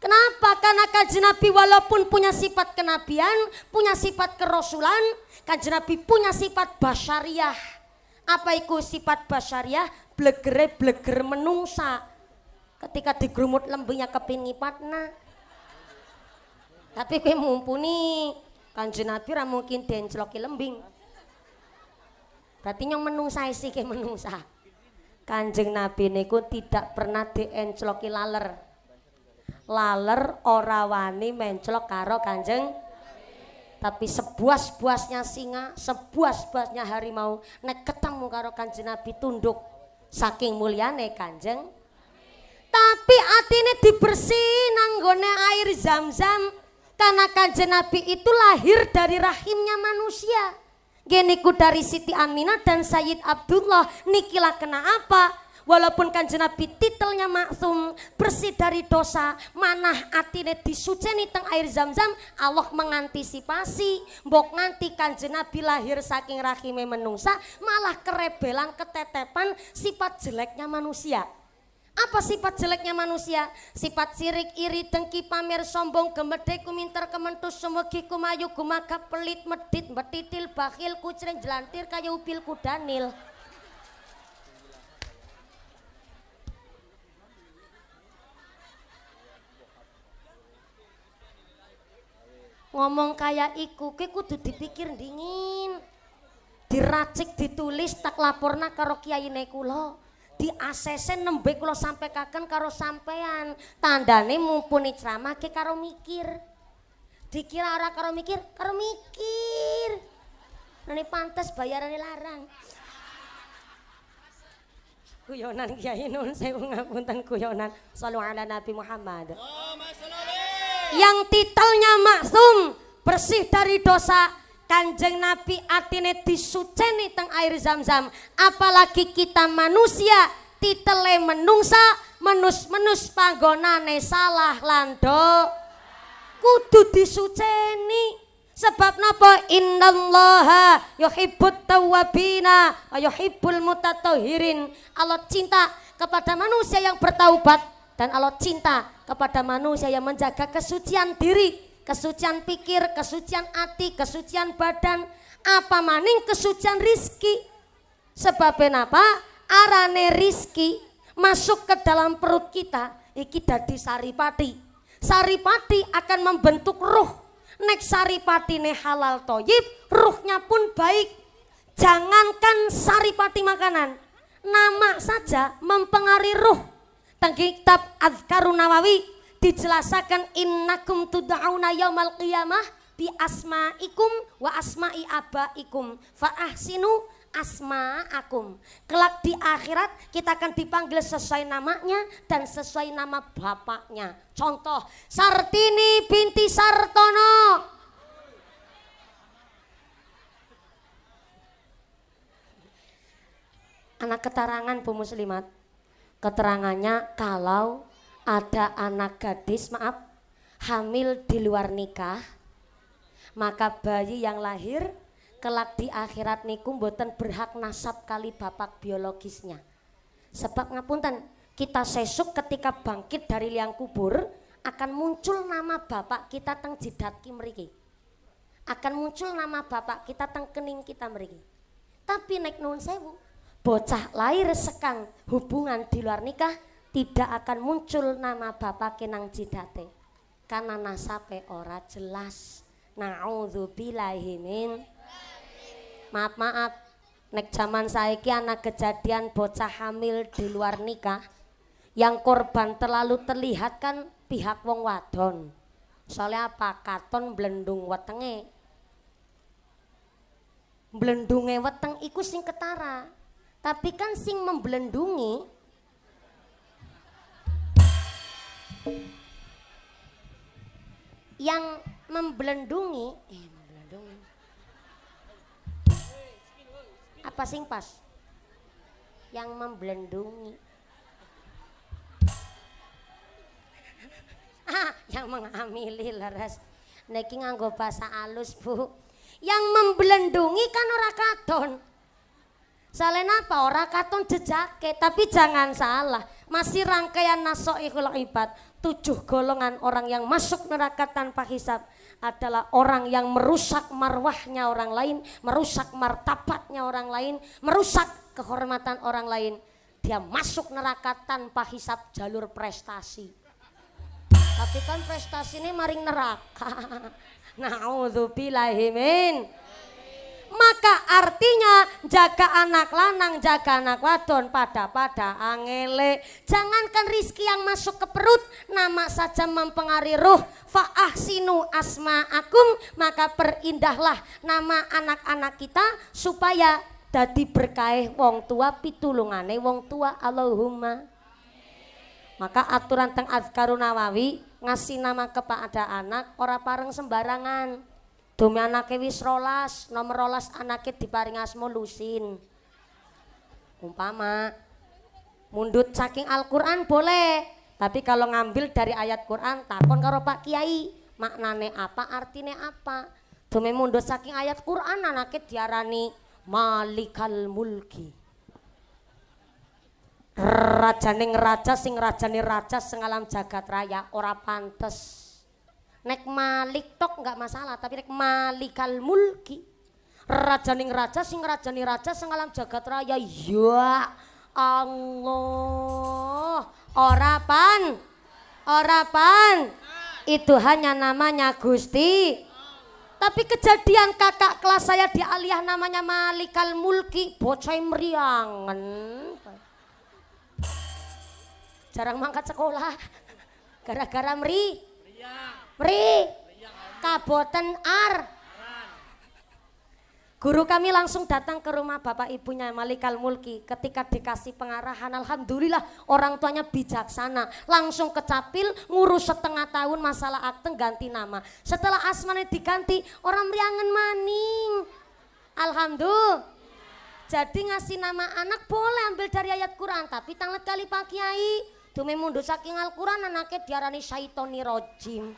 kenapa karena kanjeng Nabi walaupun punya sifat kenabian punya sifat kerosulan kanjeng Nabi punya sifat basyariah apa itu sifat basyariah blegere bleger menungsa ketika digrumut lembunya kepingipatna tapi kue mumpuni Kanjeng Nabi ra mungkin dencloki lembing. Berarti nyong menungsa isi ke menungsa. Kanjeng Nabi niku tidak pernah loki laler. Laler ora wani menclok karo Kanjeng tapi sebuas-buasnya singa, sebuas-buasnya harimau nek ketemu karo Kanjeng Nabi tunduk saking mulyane Kanjeng tapi atine dibersihin nanggone air zam-zam karena kanjeng Nabi itu lahir dari rahimnya manusia. Geniku dari Siti Aminah dan Sayyid Abdullah. Nikilah kena apa? Walaupun kanjeng Nabi titelnya maksum, bersih dari dosa, manah atine disuceni teng air zam-zam, Allah mengantisipasi. Mbok nganti kanjeng Nabi lahir saking rahime menungsa, malah kerebelan ketetepan sifat jeleknya manusia. Apa sifat jeleknya manusia? Sifat sirik, iri, dengki, pamer, sombong, gemedek, kuminter, kementus, semegi, kumayu, kumaka pelit, medit, metitil, bakhil, kucereng jelantir, kayu upil, kudanil. Ngomong kaya iku, kiku kudu dipikir dingin. Diracik, ditulis, tak laporna karo kiai nekulo di ACC nembe kula sampekaken karo sampean. Tandane mumpuni ke karo mikir. Dikira ora karo mikir, karo mikir. Nene pantas bayarannya larang. Kuyonan Kiai Nun sewu ngapunten kuyonan. Sallu ala Nabi Muhammad. Yang titelnya maksum bersih dari dosa Kanjeng Nabi atine disuceni teng air zam-zam. Apalagi kita manusia titele menungsa menus-menus panggonane salah lando. Kudu disuceni. Sebab napa innallaha yuhibbut tawabina wa yuhibbul mutatahhirin. Allah cinta kepada manusia yang bertaubat dan Allah cinta kepada manusia yang menjaga kesucian diri kesucian pikir, kesucian hati, kesucian badan, apa maning kesucian rizki. Sebab apa? Arane rizki masuk ke dalam perut kita, iki dadi saripati. Saripati akan membentuk ruh. Nek saripati ne halal toyib, ruhnya pun baik. Jangankan saripati makanan, nama saja mempengaruhi ruh. Tengkitab azkarunawawi dijelaskan innakum tud'auna yaumal qiyamah bi asma'ikum wa asma'i abaikum fa ahsinu asma'akum. Kelak di akhirat kita akan dipanggil sesuai namanya dan sesuai nama bapaknya. Contoh, Sartini binti Sartono. Anak keterangan Bu Muslimat. Keterangannya kalau ada anak gadis, maaf, hamil di luar nikah, maka bayi yang lahir kelak di akhirat niku mboten berhak nasab kali bapak biologisnya. Sebab ngapunten, kita sesuk ketika bangkit dari liang kubur akan muncul nama bapak kita teng jidatki meriki. Akan muncul nama bapak kita teng kening kita mriki Tapi naik nun sewu, bocah lahir sekang hubungan di luar nikah tidak akan muncul nama Bapak kenang jidate karena nasape ora jelas na'udzubillahi min maaf maaf nek zaman saiki anak kejadian bocah hamil di luar nikah yang korban terlalu terlihat kan pihak wong wadon soalnya apa katon blendung wetenge blendunge weteng iku sing ketara tapi kan sing memblendungi yang eh, membelendungi apa sing pas yang membelendungi ah yang mengamili leres niki nganggo bahasa alus bu yang membelendungi kan ora katon Salen apa ora katon jejake, tapi jangan salah. Masih rangkaian nasoihul ibad, tujuh golongan orang yang masuk neraka tanpa hisab adalah orang yang merusak marwahnya orang lain, merusak martabatnya orang lain, merusak kehormatan orang lain. Dia masuk neraka tanpa hisap jalur prestasi. Tapi kan prestasi ini maring neraka. Nauzubillahimin maka artinya jaga anak lanang, jaga anak wadon pada-pada angele. Jangankan rizki yang masuk ke perut, nama saja mempengaruhi ruh. asma akum maka perindahlah nama anak-anak kita supaya dadi berkaih wong tua pitulungane wong tua Allahumma. Maka aturan teng Azkarun Nawawi ngasih nama kepada anak ora pareng sembarangan. Dome anake wis rolas, nomor rolas anake diparing asma Lusin. Umpama mundut saking Al-Qur'an boleh, tapi kalau ngambil dari ayat Qur'an takon karo Pak Kiai, maknane apa, artine apa. Dome mundut saking ayat Qur'an anake diarani Malikal Mulki. Rajane raja sing rajane raja sing alam jagat raya ora pantes. Nek malik tok nggak masalah, tapi nek malikal mulki ning raja sing ning raja sing alam jagat raya ya Allah ora pan ora pan itu hanya namanya Gusti tapi kejadian kakak kelas saya di aliyah namanya Malikal Mulki bocah meriangan jarang mangkat sekolah gara-gara meri Pri kaboten ar Guru kami langsung datang ke rumah bapak ibunya Malikal Mulki ketika dikasih pengarahan Alhamdulillah orang tuanya bijaksana langsung kecapil ngurus setengah tahun masalah akte ganti nama setelah asmane diganti orang riangan maning Alhamdulillah jadi ngasih nama anak boleh ambil dari ayat Quran tapi tanglet kali Pak Kiai demi mundur saking Al-Quran anaknya diarani syaitoni rojim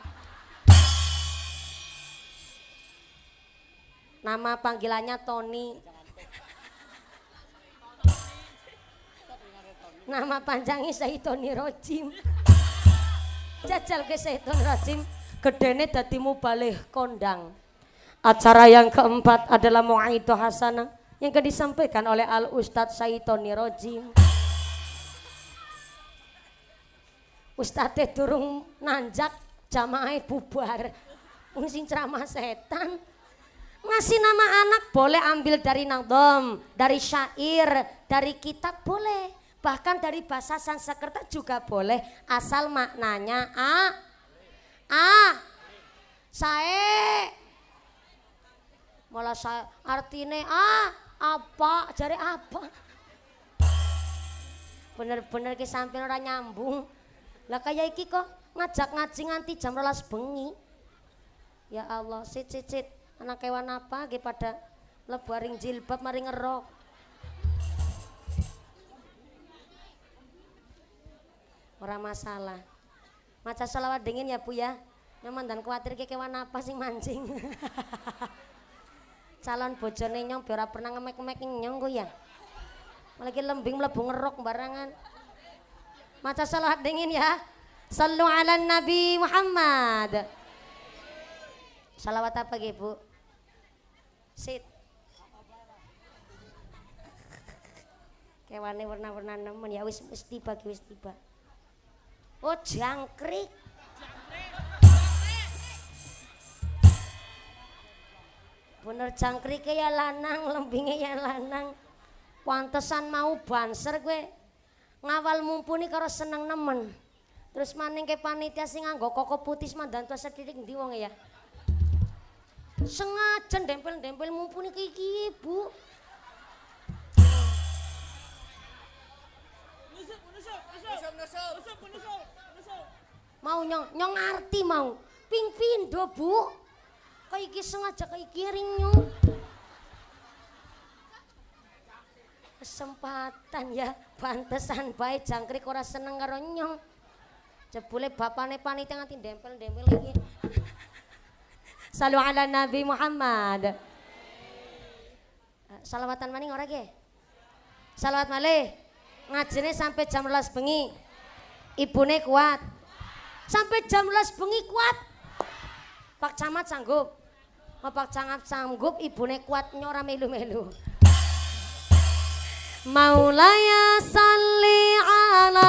Nama panggilannya Tony. Nama panjangnya saya Tony Rojim. Jajal ke saya Tony Rojim. Kedene datimu balik kondang. Acara yang keempat adalah Mu'aidu Hasanah yang akan disampaikan oleh Al Ustadz Saitoni Rojim. Ustadz turun nanjak jamaah bubar. ngusin ceramah setan ngasih nama anak boleh ambil dari nangdom, dari syair, dari kitab boleh. Bahkan dari bahasa Sanskerta juga boleh asal maknanya a a sae malah saya artine a apa jari apa bener-bener ke samping orang nyambung lah kayak iki kok ngajak ngaji nganti jam rolas bengi ya Allah sit sit sit anak kewan apa nggih pada lebaring jilbab mari ngerok ora masalah maca selawat dingin ya Bu ya nyaman dan khawatir ke kewan apa sih mancing calon bojone nyong biar pernah ngemek-ngemek nyong gue ya lagi lembing melebu ngerok barangan maca selawat dingin ya sallu ala nabi Muhammad salawat apa gitu Bu sit kewane warna-warna nemen ya wis wis tiba wis tiba oh jangkrik bener jangkrik ya lanang lembinge ya lanang pantesan mau banser gue ngawal mumpuni karo seneng nemen terus maning ke panitia sing anggo koko putih mandan tua sedikit di wong ya sengaja dempel-dempel mumpuni iki, ibu Mau nyong, nyong arti mau. Ping pindo Bu. kayak iki sengaja kayak kiring nyong. Kesempatan ya, pantesan baik jangkrik ora seneng karo nyong. Jebule bapane panitia nganti dempel-dempel lagi. Salu ala Nabi Muhammad. Eh, salawatan maning ora ke? Salawat malih. Ngajine sampai jam belas bengi. Ibune kuat. Sampai jam belas bengi kuat. Pak Camat sanggup. Mau Pak Camat sanggup ibune kuat nyora melu-melu. Maulaya salli ala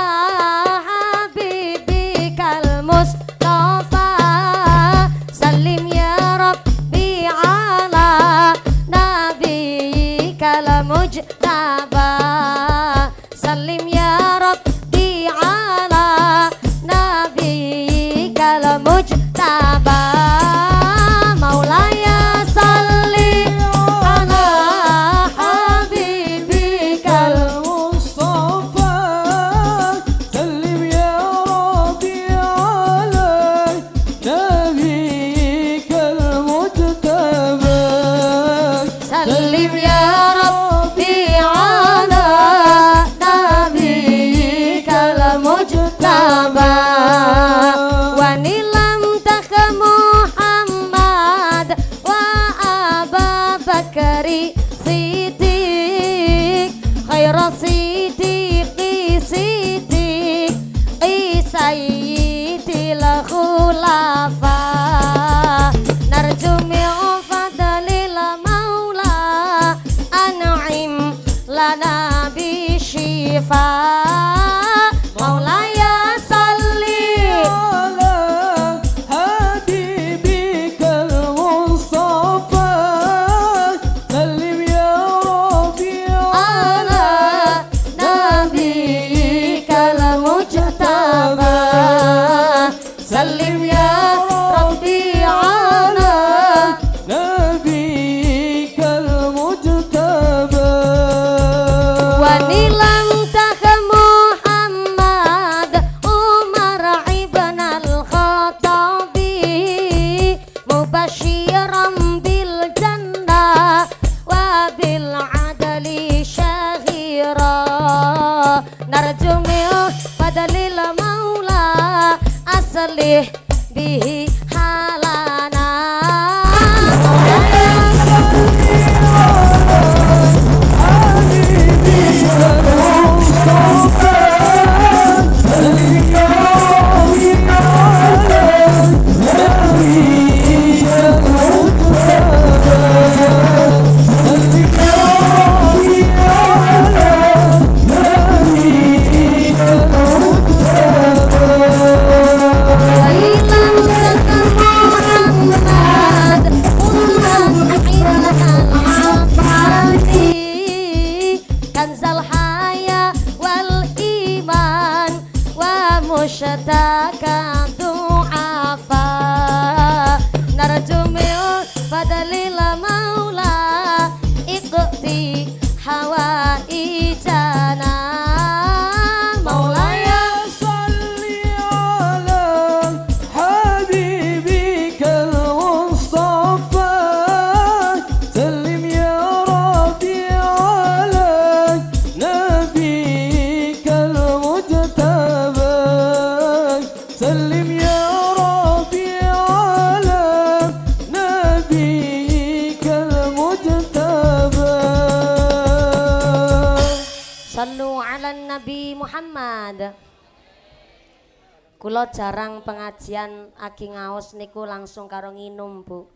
pengajian aki Ngaos niku langsung karo nginum Bu.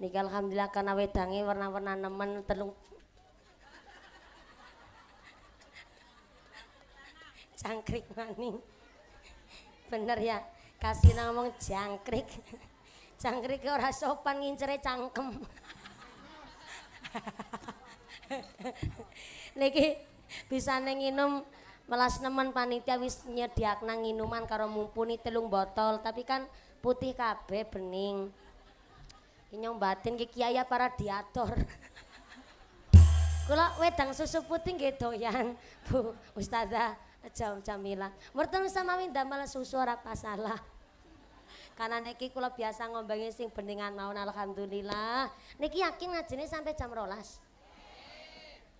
Nih alhamdulillah karena wedangi warna-warna nemen telung jangkrik maning. Bener ya, kasih ngomong jangkrik. Jangkrik orang sopan ngincere cangkem. Niki bisa nenginum. Melas nemen panitia wis nyediak nang minuman karo mumpuni telung botol, tapi kan putih kabeh bening. Inyong batin ki kiai para diator. Kula wedang susu putih nggih doyan, Bu Ustazah Jam Jamila. Mertun minta malah susu ora pasalah. Karena niki kula biasa ngombangi sing beningan mau alhamdulillah. Niki yakin ngajine sampai jam rolas.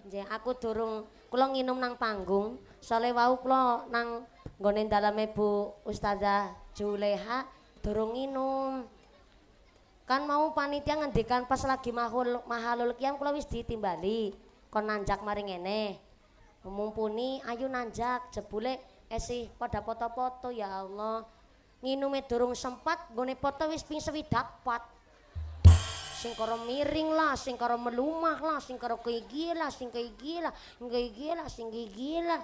Nggih, aku durung kula nginum nang panggung, soalnya wau kula nang nggone daleme Bu Ustazah Juleha durung nginum. Kan mau panitia ngendikan pas lagi mahul mahalul kiam kula wis ditimbali kon nanjak mari ngene. Mumpuni ayo nanjak jebule esih eh pada foto-foto ya Allah. Nginume durung sempat nggone foto wis ping sewidak pat. sing karo miring lah, sing karo melumah lah, sing karo kegila, sing kegila, kegila, sing kegila.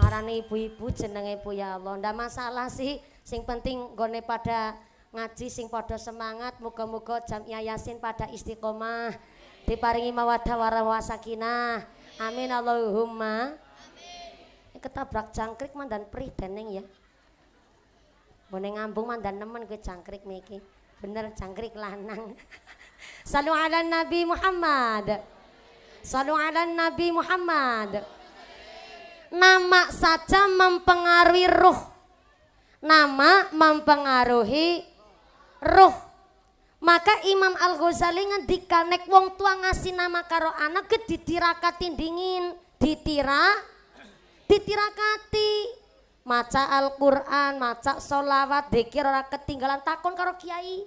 Arane ibu-ibu jenenge Bu ya Allah, ndak masalah sih. Sing penting gone pada ngaji sing padha semangat, muga-muga jam yasin pada istiqomah. Diparingi mawadah warawah wasakinah Amin Allahumma. Amin. Ketabrak jangkrik mandan perih dening ya. Bone ngambung mandan nemen gue jangkrik meki. Bener jangkrik lanang. Salu ala Nabi Muhammad. Salu ala Nabi Muhammad. Nama saja mempengaruhi ruh. Nama mempengaruhi ruh. Maka Imam Al-Ghazali ngendikan nek wong tua ngasih nama karo anak ke ditirakati dingin, ditira ditirakati. Maca Al-Qur'an, maca solawat, dikira ketinggalan takon karo kiai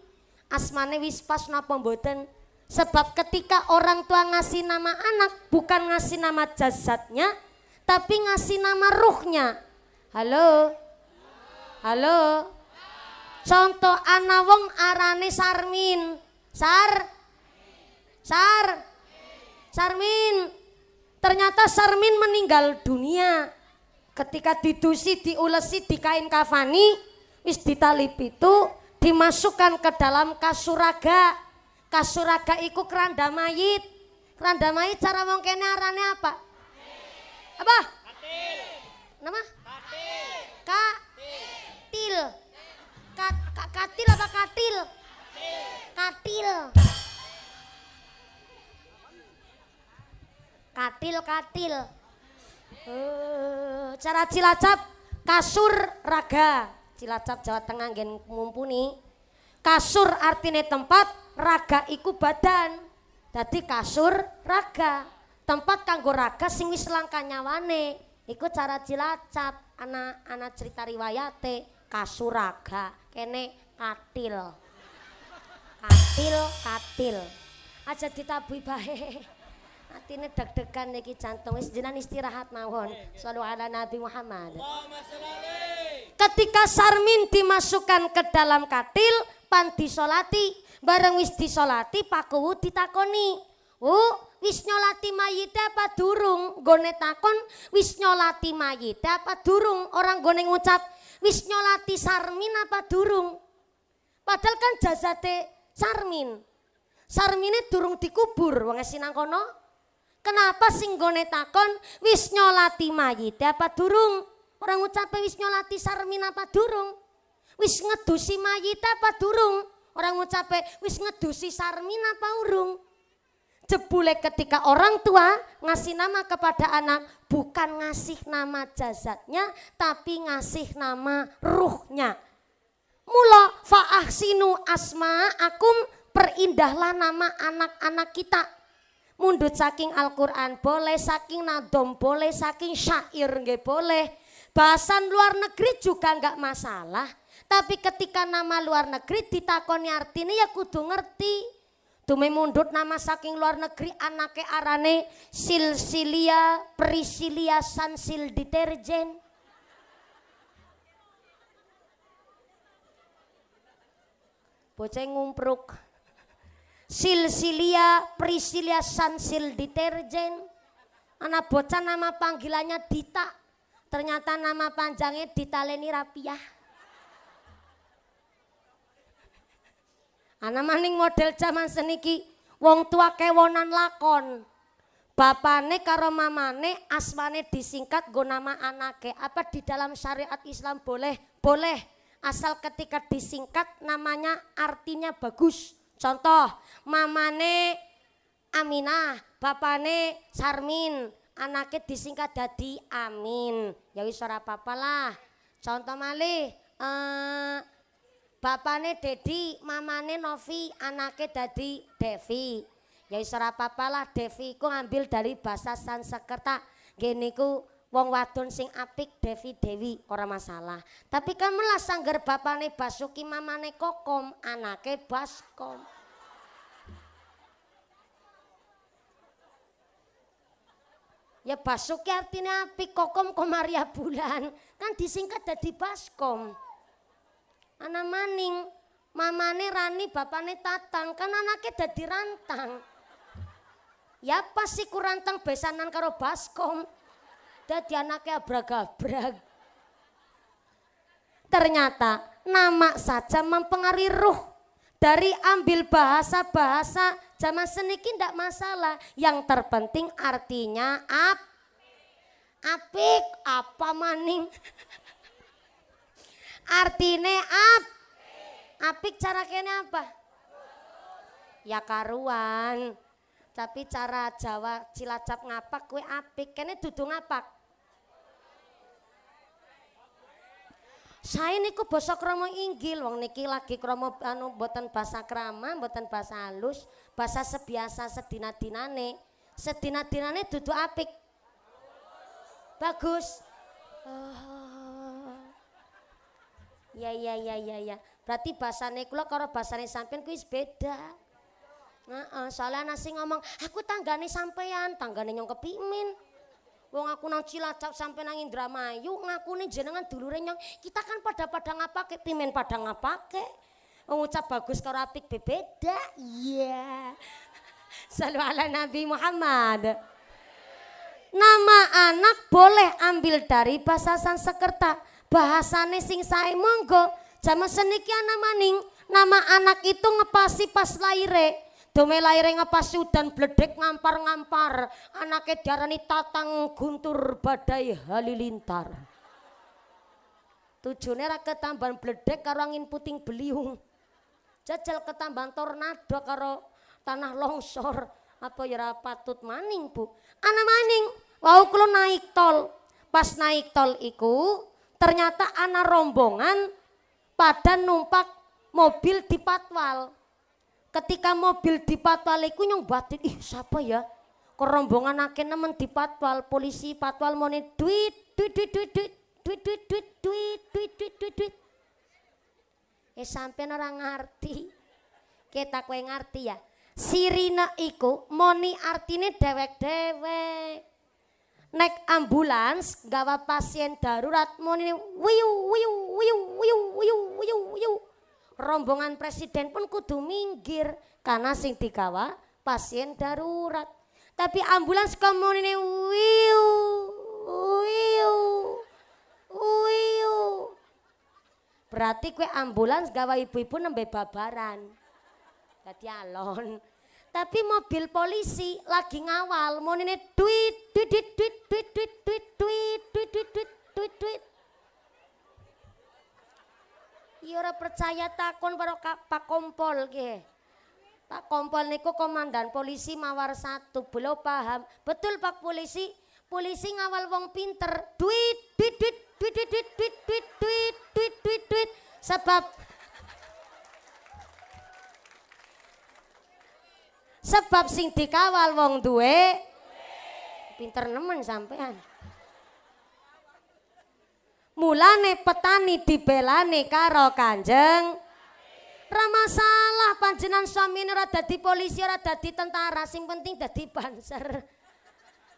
asmane wis pas napa mboten sebab ketika orang tua ngasih nama anak bukan ngasih nama jasadnya tapi ngasih nama ruhnya halo halo contoh anak wong arane Sarmin Sar Sar Sarmin ternyata Sarmin meninggal dunia ketika didusi diulesi di kain kafani wis ditali pitu dimasukkan ke dalam kasuraga. Kasuraga iku keranda mayit. Keranda mayit cara wong kene arane apa? Katil. Apa? Katil. Nama? Katil. Katil. Ka, katil apa katil? Katil. Katil, katil. Eh, cara cilacap kasur raga. Cilacap Jawa Tengah gen mumpuni. Kasur artinya tempat, raga iku badan. jadi kasur raga. Tempat kanggo raga sing wis langka nyawane. Iku cara Cilacap anak-anak cerita riwayate kasur raga kene katil. Katil, katil. Aja ditabui bae. Atine deg-degan niki jantung wis jenengan istirahat mawon. Shallu ala Nabi Muhammad. Ketika Sarmin dimasukkan ke dalam katil, pan disolati, bareng wis disolati Pakuwu ditakoni. "Uh, wis nyolati mayite apa durung?" Gone takon, "Wis nyolati mayite apa durung?" Orang gone ngucap, "Wis nyolati Sarmin apa durung?" Padahal kan jazate Sarmin. Sarmine durung dikubur, wong sinang kono Kenapa singgone takon wis nyolati mayit apa durung? Orang ngucape wis nyolati sarmin apa durung? Wis ngedusi mayit apa durung? Orang ngucape wis ngedusi sarmin apa urung? Jebule ketika orang tua ngasih nama kepada anak bukan ngasih nama jasadnya tapi ngasih nama ruhnya. Mula fa'ahsinu asma akum perindahlah nama anak-anak kita mundut saking Al-Qur'an boleh, saking nadom boleh, saking syair nggak boleh. Bahasan luar negeri juga nggak masalah. Tapi ketika nama luar negeri ditakoni artinya ya kudu ngerti. Dumi mundut nama saking luar negeri anake arane Silsilia Prisilia Sansil Deterjen. Bocah ngumpruk. Silsilia prisilia Sansil Deterjen. Anak bocah nama panggilannya Dita. Ternyata nama panjangnya Dita Leni Rapiah. Anak maning model zaman seniki. Wong tua kewonan lakon. Bapane karo mamane asmane disingkat go nama anake. Apa di dalam syariat Islam boleh? Boleh. Asal ketika disingkat namanya artinya bagus. Contoh, mamane Aminah, bapane Sarmin, anaknya disingkat dadi Amin. Ya wis ora apa lah. Contoh malih eh bapane Dedi, mamane Novi, anaknya dadi Devi. Ya wis ora apa lah Devi ku ambil dari bahasa Sanskerta. Gini ku wong wadon sing apik Devi Dewi ora masalah. Tapi kan melas sanggar bapane Basuki mamane Kokom, anake Baskom. Ya Basuki artinya apik, Kokom Komaria Bulan. Kan disingkat dadi Baskom. Anak maning, mamane Rani, bapane Tatang, kan anaknya dadi Rantang. Ya pasti kurantang besanan karo Baskom dadi anaknya abrak-abrak. Ternyata nama saja mempengaruhi ruh. Dari ambil bahasa-bahasa zaman seniki ndak masalah. Yang terpenting artinya ap apik apa maning. Artine ap apik cara kene apa? Ya karuan. Tapi cara Jawa Cilacap ngapak kue apik kene dudu ngapak. saya niku basa krama inggil, wong niki lagi krama anu mboten basa krama, mboten basa halus, basa sebiasa sedina-dinane. Sedina-dinane dudu apik. Bagus. Oh. Ya ya ya ya ya. Berarti bahasane kula karo bahasane sampean kuwi beda. nah, soalnya nasi ngomong, aku tanggane sampean, tanggane nyong kepimin. Wong aku nang Cilacap sampai nang Indramayu nih jenengan dulu nyong. Kita kan pada-pada ngapake, pimen pada ngapake. Mengucap bagus karo apik bebeda. Iya. Yeah. ala Nabi Muhammad. Nama anak boleh ambil dari bahasa Sansekerta. Bahasane sing sae monggo. Jaman seniki ana maning, nama anak itu ngepasi pas laire Dome lairnya dan bledek ngampar-ngampar. Anaknya diarani tatang guntur badai halilintar. Tujuhnya ra ketambahan bledek karo angin puting beliung. Jajal ketambahan tornado karo tanah longsor. Apa ya patut maning bu? Anak maning, wau kulo naik tol. Pas naik tol iku ternyata anak rombongan pada numpak mobil di patwal ketika mobil dipatwal iku nyong batin ih siapa ya kerombongan akhirnya nemen dipatwal polisi patwal moni duit duit duit duit duit duit duit duit duit duit duit duit duit eh sampai orang ngerti kita kue ngerti ya sirina iku moni artinya dewek-dewek naik ambulans gawa pasien darurat moni wiu wiu wiu wiu wiu wiu rombongan presiden pun kudu minggir karena sing digawa pasien darurat. Tapi ambulans kamu ini wiu wiu wiu. Berarti kue ambulans gawa ibu-ibu nembe babaran. Jadi alon. Tapi mobil polisi lagi ngawal, duit, duit duit duit duit duit duit duit duit duit duit duit duit duit mati ora percaya takon karo Pak Kompol ge. Pak Kompol niku komandan polisi mawar satu, belum paham. Betul Pak polisi, polisi ngawal wong pinter. Duit, duit, duit, duit, duit, duit, duit, duit, duit, duit, duit, duit. Sebab Sebab sing dikawal wong duwe pinter nemen sampean. Mulane petani dibelane karo Kanjeng Ra masalah panjenan suamine rada di polisi, ora dadi tentara, sing penting dadi banser.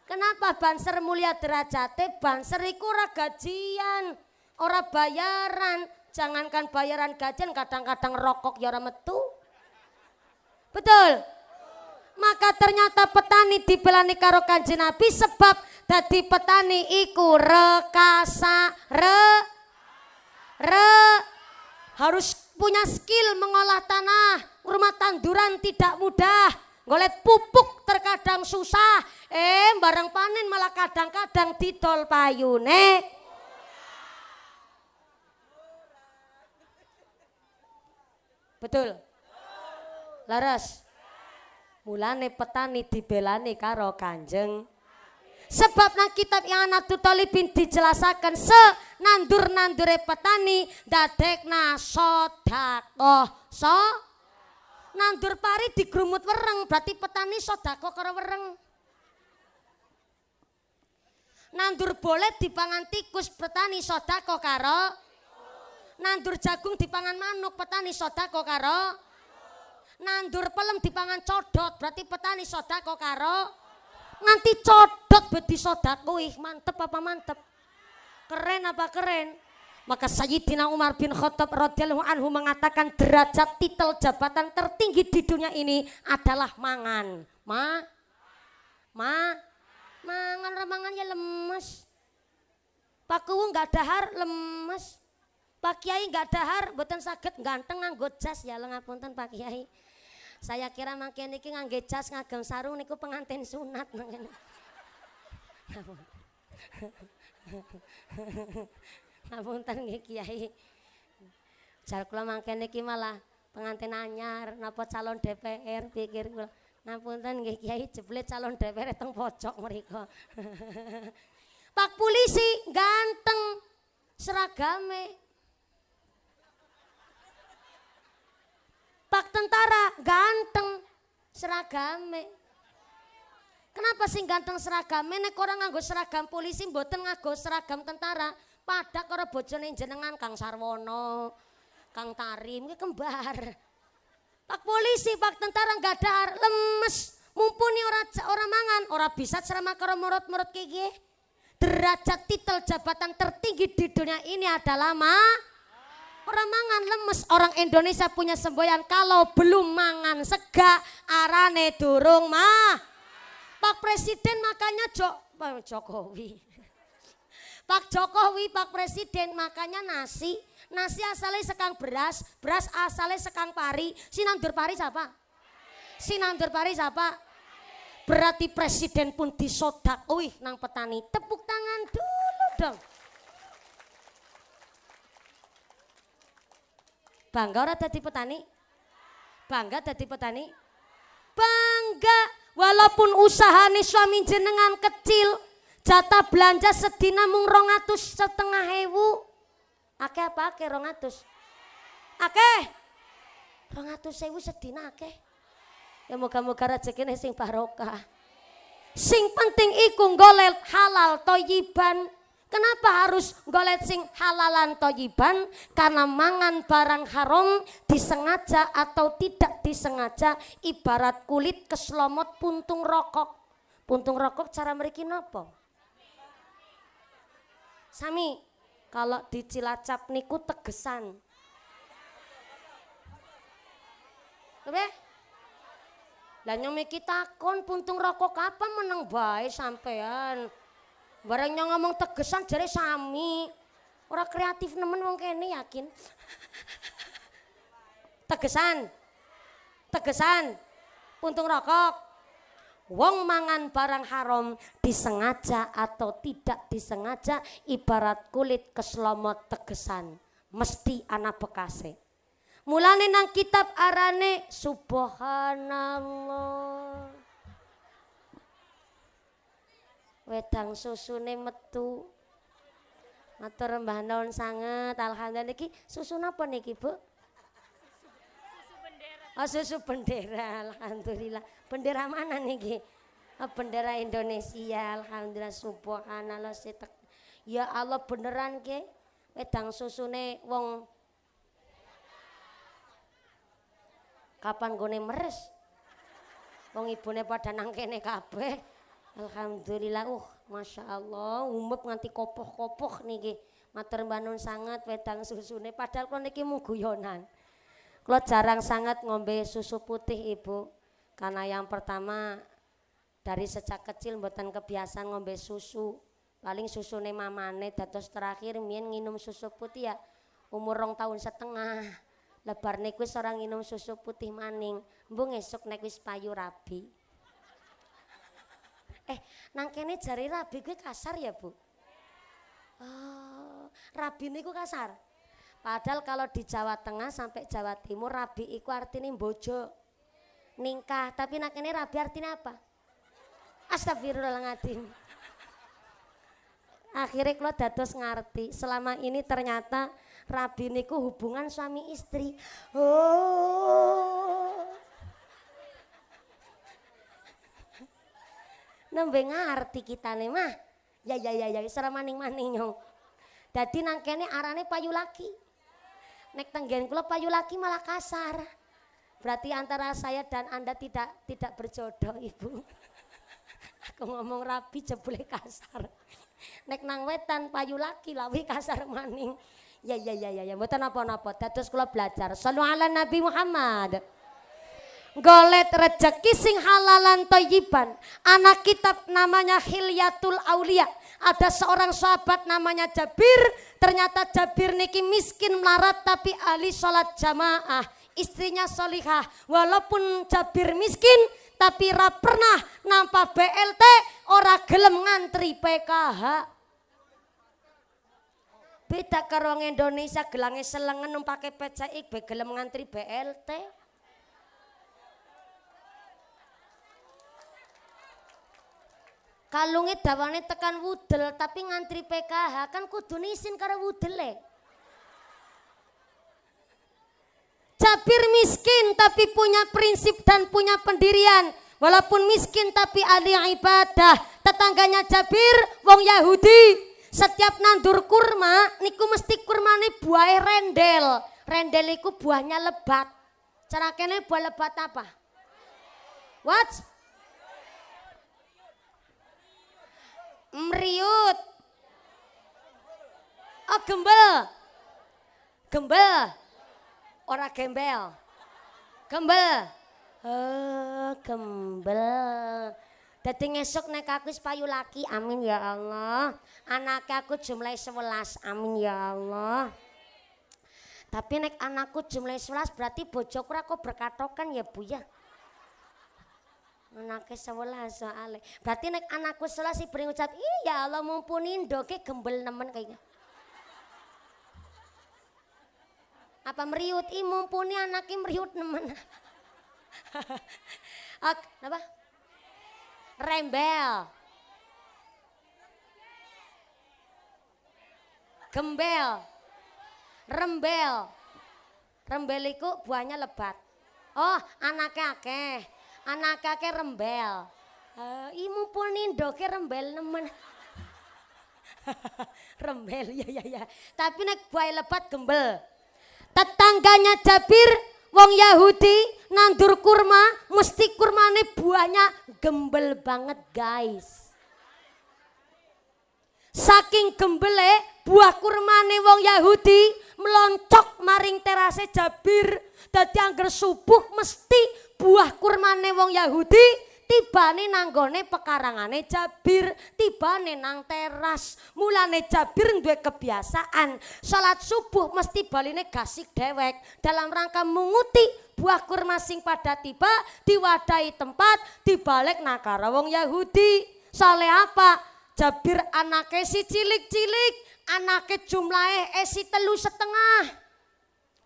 Kenapa banser mulia derajate? Banser iku ora gajian, ora bayaran. Jangankan bayaran gajian kadang-kadang rokok ya ora metu. Betul maka ternyata petani dibelani karo kanji Nabi sebab dadi petani iku rekasa re re harus punya skill mengolah tanah rumah tanduran tidak mudah golet pupuk terkadang susah eh bareng panen malah kadang-kadang didol payune Betul. Laras. Mulane petani dibelani karo Kanjeng Sebab nang kitab yang anak Talibin dijelasaken se nandur nandure petani dadekna sodakoh so nandur pari digrumut wereng berarti petani sodakoh karo wereng nandur bolet dipangan tikus petani sodakoh karo nandur jagung dipangan manuk petani sodakoh karo nandur pelem pangan codot berarti petani sodako karo nanti codot beti sodako ih mantep apa mantep keren apa keren maka Sayyidina Umar bin Khattab radhiyallahu anhu mengatakan derajat titel jabatan tertinggi di dunia ini adalah mangan. Ma ma mangan remangan ya lemes. Pak Kuwu nggak dahar lemes. Pak Kiai nggak dahar, boten sakit ganteng nganggo jas ya punten Pak Kiai. Saya kira makin niki ngangge jas ngagem sarung niku pengantin sunat mangkene. Ngapunten nggih Kiai. Ya ya Jar kula mangkene iki malah pengantin anyar napa calon DPR pikir kula. Ngapunten ya nggih Kiai jeblet calon DPR teng pojok mereka. Pak polisi ganteng seragame Pak tentara ganteng seragame. Kenapa sih ganteng seragame nek orang nganggo seragam polisi mboten nganggo seragam tentara, padak karo bojone jenengan Kang Sarwono, Kang Tarim kembar. Pak polisi, pak tentara nggak ada lemes, mumpuni orang orang mangan, orang bisa ceramah karo murut-murut kiki. Derajat titel jabatan tertinggi di dunia ini adalah ma Orang mangan lemes, orang Indonesia punya semboyan kalau belum mangan sega arane durung mah. Pak Presiden makanya Jok, Pak Jokowi. Pak Jokowi, Pak Presiden makanya nasi. Nasi asalnya sekang beras, beras asalnya sekang pari. Sinandur pari siapa? Sinandur pari siapa? Berarti presiden pun disodak, wih nang petani. Tepuk tangan dulu dong. Bangga ora dadi petani? Bangga dadi petani? Bangga walaupun usahane suami jenengan kecil jatah belanja sedina mung rongatus setengah hewu akeh apa akeh rongatus akeh rongatus sewu sedina akeh ya moga-moga rezekine sing barokah sing penting iku golek halal toyiban Kenapa harus golet sing halalan toyiban? Karena mangan barang haram disengaja atau tidak disengaja ibarat kulit keselomot puntung rokok. Puntung rokok cara meriki nopo? Sami, kalau di Cilacap niku tegesan. Oke? Lah kita kon puntung rokok apa menang baik sampean. Barangnya ngomong tegesan dari sami. orang kreatif nemen wong kene yakin. tegesan. Tegesan. Puntung rokok. Wong mangan barang haram disengaja atau tidak disengaja ibarat kulit keslomot tegesan mesti anak bekase. Mulane nang kitab arane subhanallah wedang susune metu matur mbah non sangat alhamdulillah niki susu apa niki bu Oh, susu bendera, alhamdulillah. Bendera mana niki? Oh, bendera Indonesia, alhamdulillah. Subhanallah, setek. Ya Allah, beneran ke? Wedang susu ne, wong. Kapan gue meres? Wong ibu ne pada nangke ne kabeh. Alhamdulillah uh Masya Allah umep nganti kopoh-kopoh nih, mater banun sangat wedang nih. padahal kalau niki guyonan. kalau jarang sangat ngombe susu putih ibu karena yang pertama dari sejak kecil buatan kebiasaan ngombe susu paling susu nih mamane Tatos terakhir mien nginum susu putih ya umur rong tahun setengah lebar nek seorang nginum susu putih maning mbung esok nek wis payu rabi Eh, nang kene jari rabi gue kasar ya, Bu? Oh, rabi niku kasar. Padahal kalau di Jawa Tengah sampai Jawa Timur rabi iku artinya bojo. Ningkah, tapi nang kene rabi artinya apa? Astagfirullahaladzim. Akhirnya kalau dados ngerti, selama ini ternyata rabi niku hubungan suami istri. Oh. nembe arti kita nih mah ya ya ya ya serem maning maning nyong Jadi nangkene arane payu laki nek tenggen kula payu laki malah kasar berarti antara saya dan anda tidak tidak berjodoh ibu aku ngomong rapi jebule kasar nek nang wetan payu laki lawi kasar maning ya ya ya ya ya mboten apa-apa dados kula belajar sallu ala nabi Muhammad golet rejeki sing halalan toyiban. Anak kitab namanya Hilyatul Aulia. Ada seorang sahabat namanya Jabir. Ternyata Jabir niki miskin melarat tapi ahli sholat jamaah. Istrinya solihah. Walaupun Jabir miskin tapi ra pernah nampak BLT ora gelem ngantri PKH. Beda karo Indonesia gelangnya selengen numpake PCI gelem ngantri BLT. kalungnya dawane tekan wudel tapi ngantri PKH kan kudu nisin karo wudele. Capir miskin tapi punya prinsip dan punya pendirian. Walaupun miskin tapi ahli ibadah. Tetangganya Capir, wong Yahudi. Setiap nandur kurma niku mesti kurma ini buah rendel. Rendel itu buahnya lebat. Cara kene buah lebat apa? What? meriut oh gembel gembel ora gembel gembel oh gembel dadi ngesuk nek aku payu laki amin ya Allah anak aku jumlah 11 amin ya Allah tapi nek anakku jumlah 11 berarti bojoku ora kok berkatokan ya Bu ya anaknya sebelah soalnya berarti nek anakku sebelah si beri ngucap iya Allah mumpuni doke gembel nemen kayaknya apa meriut i mumpuni anaknya meriut nemen ok apa rembel gembel rembel rembel buahnya lebat oh anaknya akeh anak kakek rembel. Uh, imu pun doke rembel nemen. rembel ya ya ya. Tapi nek buai lebat gembel. Tetangganya Jabir wong Yahudi nandur kurma mesti kurma kurmane buahnya gembel banget guys. Saking gembele buah kurma kurmane wong Yahudi meloncok maring terase Jabir. Dadi angger subuh mesti buah kurmane wong Yahudi tibane nanggone pekarangane Jabir, tibane nang teras. Mulane Jabir duwe kebiasaan salat subuh mesti baline gasik dewek dalam rangka menguti buah kurma sing pada tiba diwadahi tempat dibalik nakara wong Yahudi. sale apa? Jabir anake si cilik-cilik, anake jumlahe esi eh telu setengah.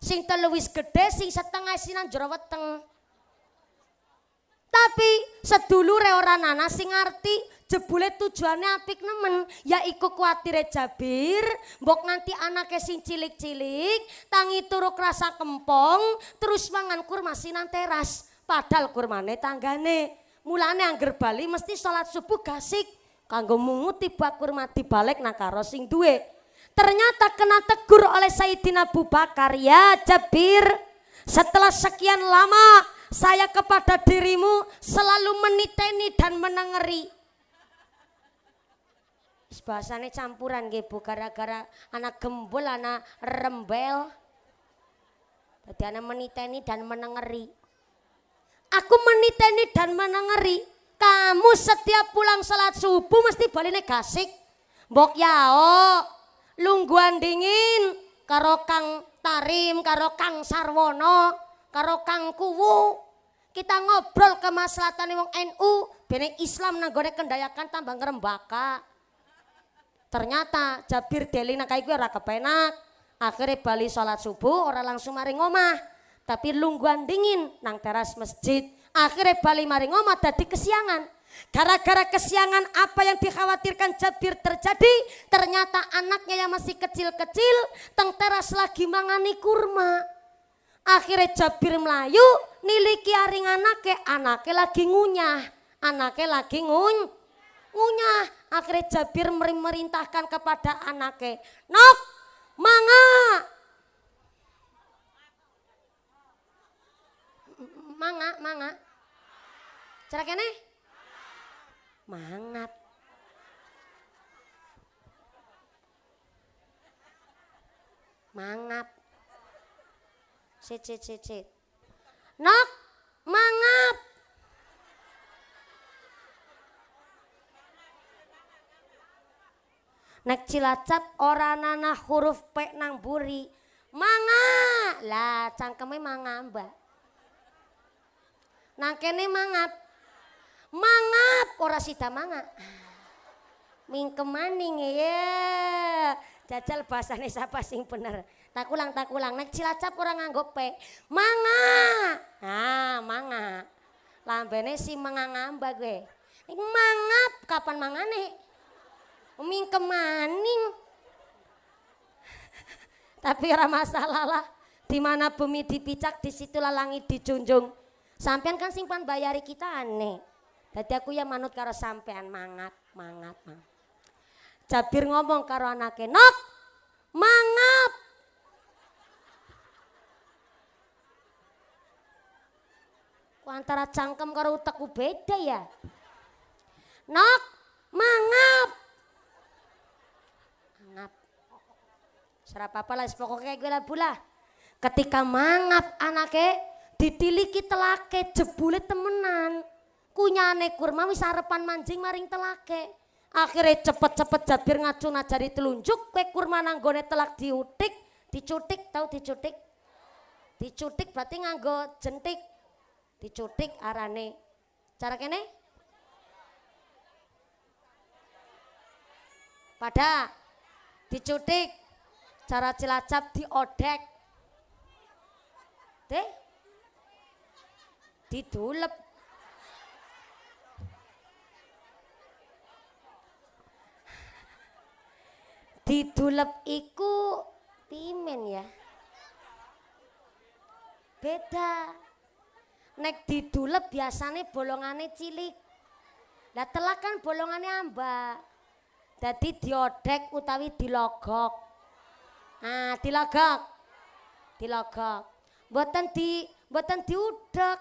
Sing telu wis gedhe, sing setengah sinan jero weteng. Tapi sedulure ora nana sing ngerti jebule tujuannya apik nemen ya iku kuatire Jabir mbok nganti anak sing cilik-cilik tangi turuk rasa kempong terus mangan kurma sinan teras padahal kurmane tanggane mulane angger bali mesti sholat subuh gasik kanggo mungu tiba kurma dibalik nang karo sing duwe ternyata kena tegur oleh Sayyidina Abu Bakar ya Jabir setelah sekian lama saya kepada dirimu selalu meniteni dan menengeri. Bahasanya campuran gitu, gara-gara anak gembul, anak rembel. Jadi anak meniteni dan menengeri. Aku meniteni dan menengeri. Kamu setiap pulang sholat subuh mesti balik gasik. bok yao, lungguan dingin, karo kang tarim, karo kang sarwono, karo kang kuwu kita ngobrol ke kemaslahatan wong NU bening Islam nang gorek kendayakan tambah ngrembaka ternyata Jabir Deli nang kae gue ora kepenak akhirnya bali sholat subuh orang langsung maring omah tapi lungguan dingin nang teras masjid akhirnya bali maring omah dadi kesiangan gara-gara kesiangan apa yang dikhawatirkan Jabir terjadi ternyata anaknya yang masih kecil-kecil teng teras lagi mangani kurma Akhirnya Jabir melayu, niliki aring anaknya, anaknya lagi ngunyah, anaknya lagi ngun, ngunyah. Akhirnya Jabir merintahkan kepada anaknya, Nok, manga. Manga, manga. Cara kene? Mangat. Mangap. Sit, sit, Nok, mangap. Nek cilacap ora nana huruf P nang buri. Manga. Lah cangkeme manga mbak. Nang kene mangap. Mangap ora sida manga. mingkemaning ya. Jajal bahasane sapa sing bener tak ulang tak ulang nek cilacap orang nganggo P manga ah manga lambene si manga ngamba gue mangap kapan mangane uming kemaning tapi ora masalah lah di mana bumi dipicak di situlah langit dijunjung sampean kan simpan bayari kita aneh Tadi aku ya manut karo sampean mangap mangap mangap Jabir ngomong karo anaknya, nok mangap antara cangkem karo utekku beda ya. Nok, mangap. Mangap. Serap apa lah, pokoknya gue lah bula. Ketika mangap anaknya ditiliki telake jebule temenan. Kunyane kurma wis arepan manjing maring telake. Akhirnya cepet-cepet jabir ngacu ngacari telunjuk, kue kurma nanggone telak diutik, dicutik, tau dicutik? Dicutik berarti nganggo jentik dicutik arane cara kene pada dicutik cara cilacap diodek deh didulep didulep iku pimen ya beda nek diduleb biasane bolongane cilik. Lah telak kan bolongane ambak. Dadi diodek utawi dilogok. Ah, dilogok. Dilogok. Mboten di mboten diudek.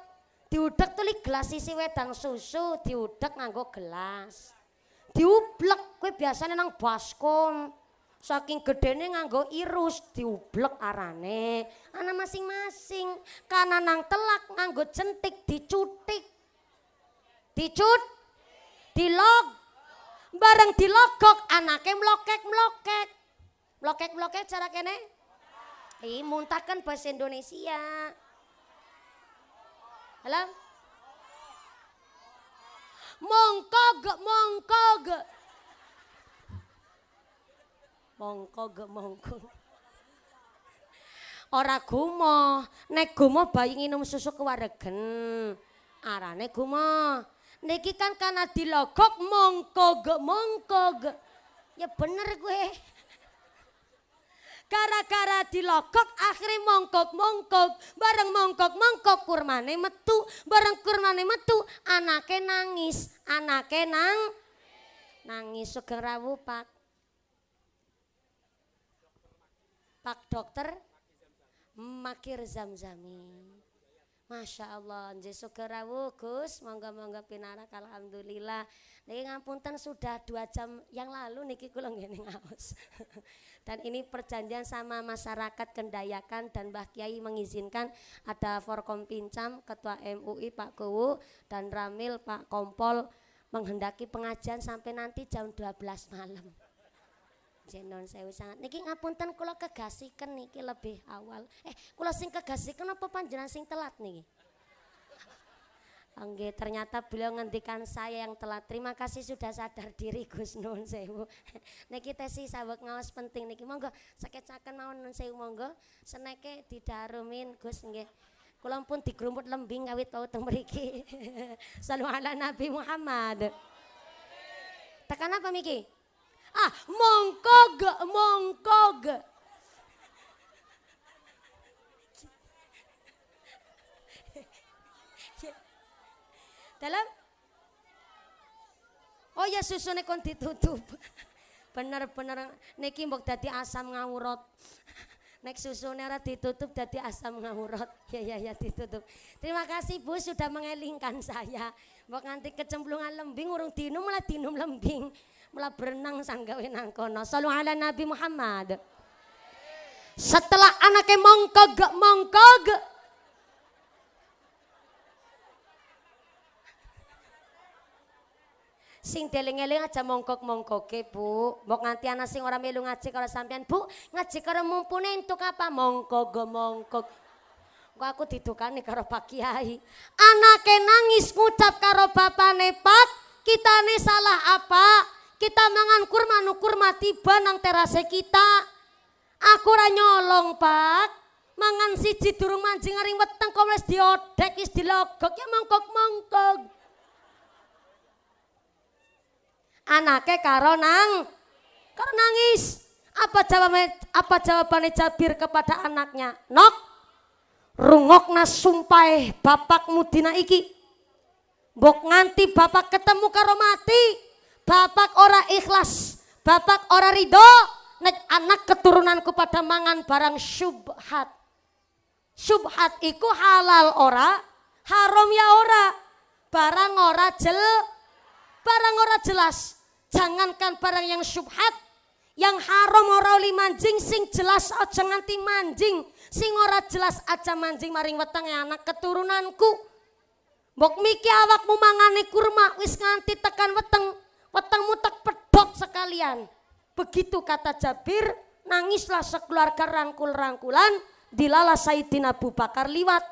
Diudek tuli gelas isi wedang susu diudek nganggo gelas. Diublek kuwi biasane nang baskom. saking gedene nganggo irus diublek arane ana masing-masing karena nang telak nganggo centik dicutik dicut dilog bareng dilogok anake melokek melokek melokek melokek cara kene ih muntahkan bahasa Indonesia Halo? Mongkog, mongkog mongko gak mongko ora gumo nek gumo bayi nginum susu kewaregen arane gumo niki kan karena dilogok mongko gak mongko gak, ya bener gue gara-gara dilokok akhirnya mongkok-mongkok bareng mongkok-mongkok kurmane metu bareng kurmane metu anaknya nangis anaknya nang nangis segera wupat Pak Pak Dokter Makir Zamzami. Masya Allah, Yesus gerawu Gus, monggo-monggo pinara, alhamdulillah. Niki ngapunten sudah dua jam yang lalu niki kula ngene ngaos. dan ini perjanjian sama masyarakat Kendayakan dan Mbah Kiai mengizinkan ada Forkom Pincam, Ketua MUI Pak Kowo dan Ramil Pak Kompol menghendaki pengajian sampai nanti jam 12 malam. Jenon saya sangat. Niki ngapunten kula kegasikan niki lebih awal. Eh, kula sing kegasikan apa panjenengan sing telat niki? Angge, ternyata beliau ngendikan saya yang telat. Terima kasih sudah sadar diri Gus Nun Sewu. niki tesi sawek ngawas penting niki. Monggo sakecaken mawon Nun Sewu monggo seneke didarumin Gus nggih. Kula pun digrumut lembing kawit tau teng mriki. Sallu ala Nabi Muhammad. Tekan apa Miki? Ah, mongko ge, mongko ge. Dalam? Oh ya susu kon ditutup. Bener-bener niki mbok dadi asam ngawurot. Nek susu ora ditutup dadi asam ngawurot. Ya ya ya ditutup. Terima kasih Bu sudah mengelingkan saya. Bok nganti kecemplungan lembing urung dinum malah dinum lembing mula berenang sanggawi nangkono Salam ala Nabi Muhammad. Setelah anaknya mongkog mongkog sing deling-eling aja mongkok ke Bu. Mok nganti anak sing orang melu ngaji kalau sampean, Bu. Ngaji kalau mumpune untuk apa? Mongkok go mongkok. Kok aku didukani karo Pak Kiai. anaknya nangis ngucap karo nepat kita nih salah apa?" Kita mangan kurma nu kurma tiba nang terase kita. Aku ora nyolong, Pak. Mangan siji durung mancing aring weteng kok wis diodek wis dilogok ya mongkok-mongkok. Anake karo nang karo nangis. Apa jawabannya apa jawabannya Jabir kepada anaknya? Nok rungokna sumpahe bapakmu dina iki. Mbok nganti bapak ketemu karo mati bapak ora ikhlas, bapak ora ridho, nek anak keturunanku pada mangan barang syubhat. Syubhat iku halal ora, haram ya ora, barang ora jel, barang ora jelas. Jangankan barang yang syubhat, yang haram ora oli manjing sing jelas aja nganti manjing, sing ora jelas aja manjing maring weteng anak keturunanku. Bok miki awakmu mangane kurma wis nganti tekan weteng, wetengmu tak pedot sekalian. Begitu kata Jabir, nangislah sekeluarga rangkul-rangkulan dilala Saidina Abu Bakar liwat.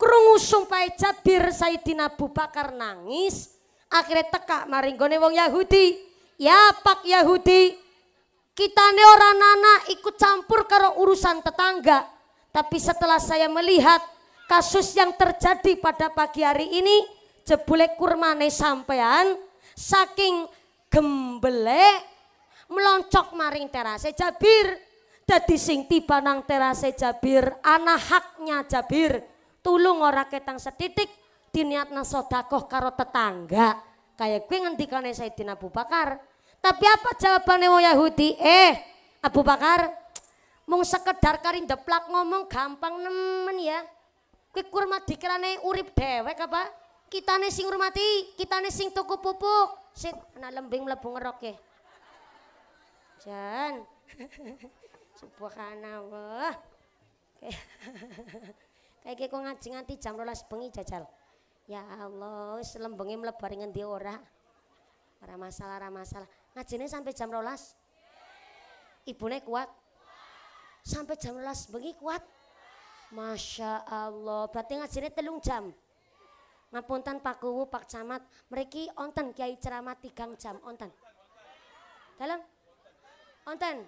Kerungu sumpai Jabir Saidina Abu Bakar nangis, akhirnya teka maringgone wong Yahudi. Ya pak Yahudi, kita ne orang nana ikut campur karo urusan tetangga. Tapi setelah saya melihat kasus yang terjadi pada pagi hari ini, jebule kurmane sampean saking Gembelek meloncok maring terase Jabir. Dadi sing tiba nang terase Jabir, ana haknya Jabir. Tulung ora ketang setitik diniatna sodakoh karo tetangga. Kayak gue ngendikane Sayyidina Abu Bakar. Tapi apa jawabannya wong Yahudi? Eh, Abu Bakar, mung sekedar karin deplak ngomong gampang nemen ya. Kowe kurma dikirane urip dhewek apa? Kitane sing urmati, kitane sing tuku pupuk. Sik, anak lembing mlebu ngeroke. Jan. Subhanallah. Kayak kok ngaji nganti jam 12 bengi jajal. Ya Allah, wis lembenge mlebar ngendi ora? Ora masalah, ora masalah. Ngajine sampai jam 12. Ibune kuat. Sampai jam 12 bengi kuat. Masya Allah, berarti ngajine telung jam. Ngapunten Pak Kuwu, Pak Camat, mereka onten Kiai ceramah tiga jam onten. Dalam? Onten.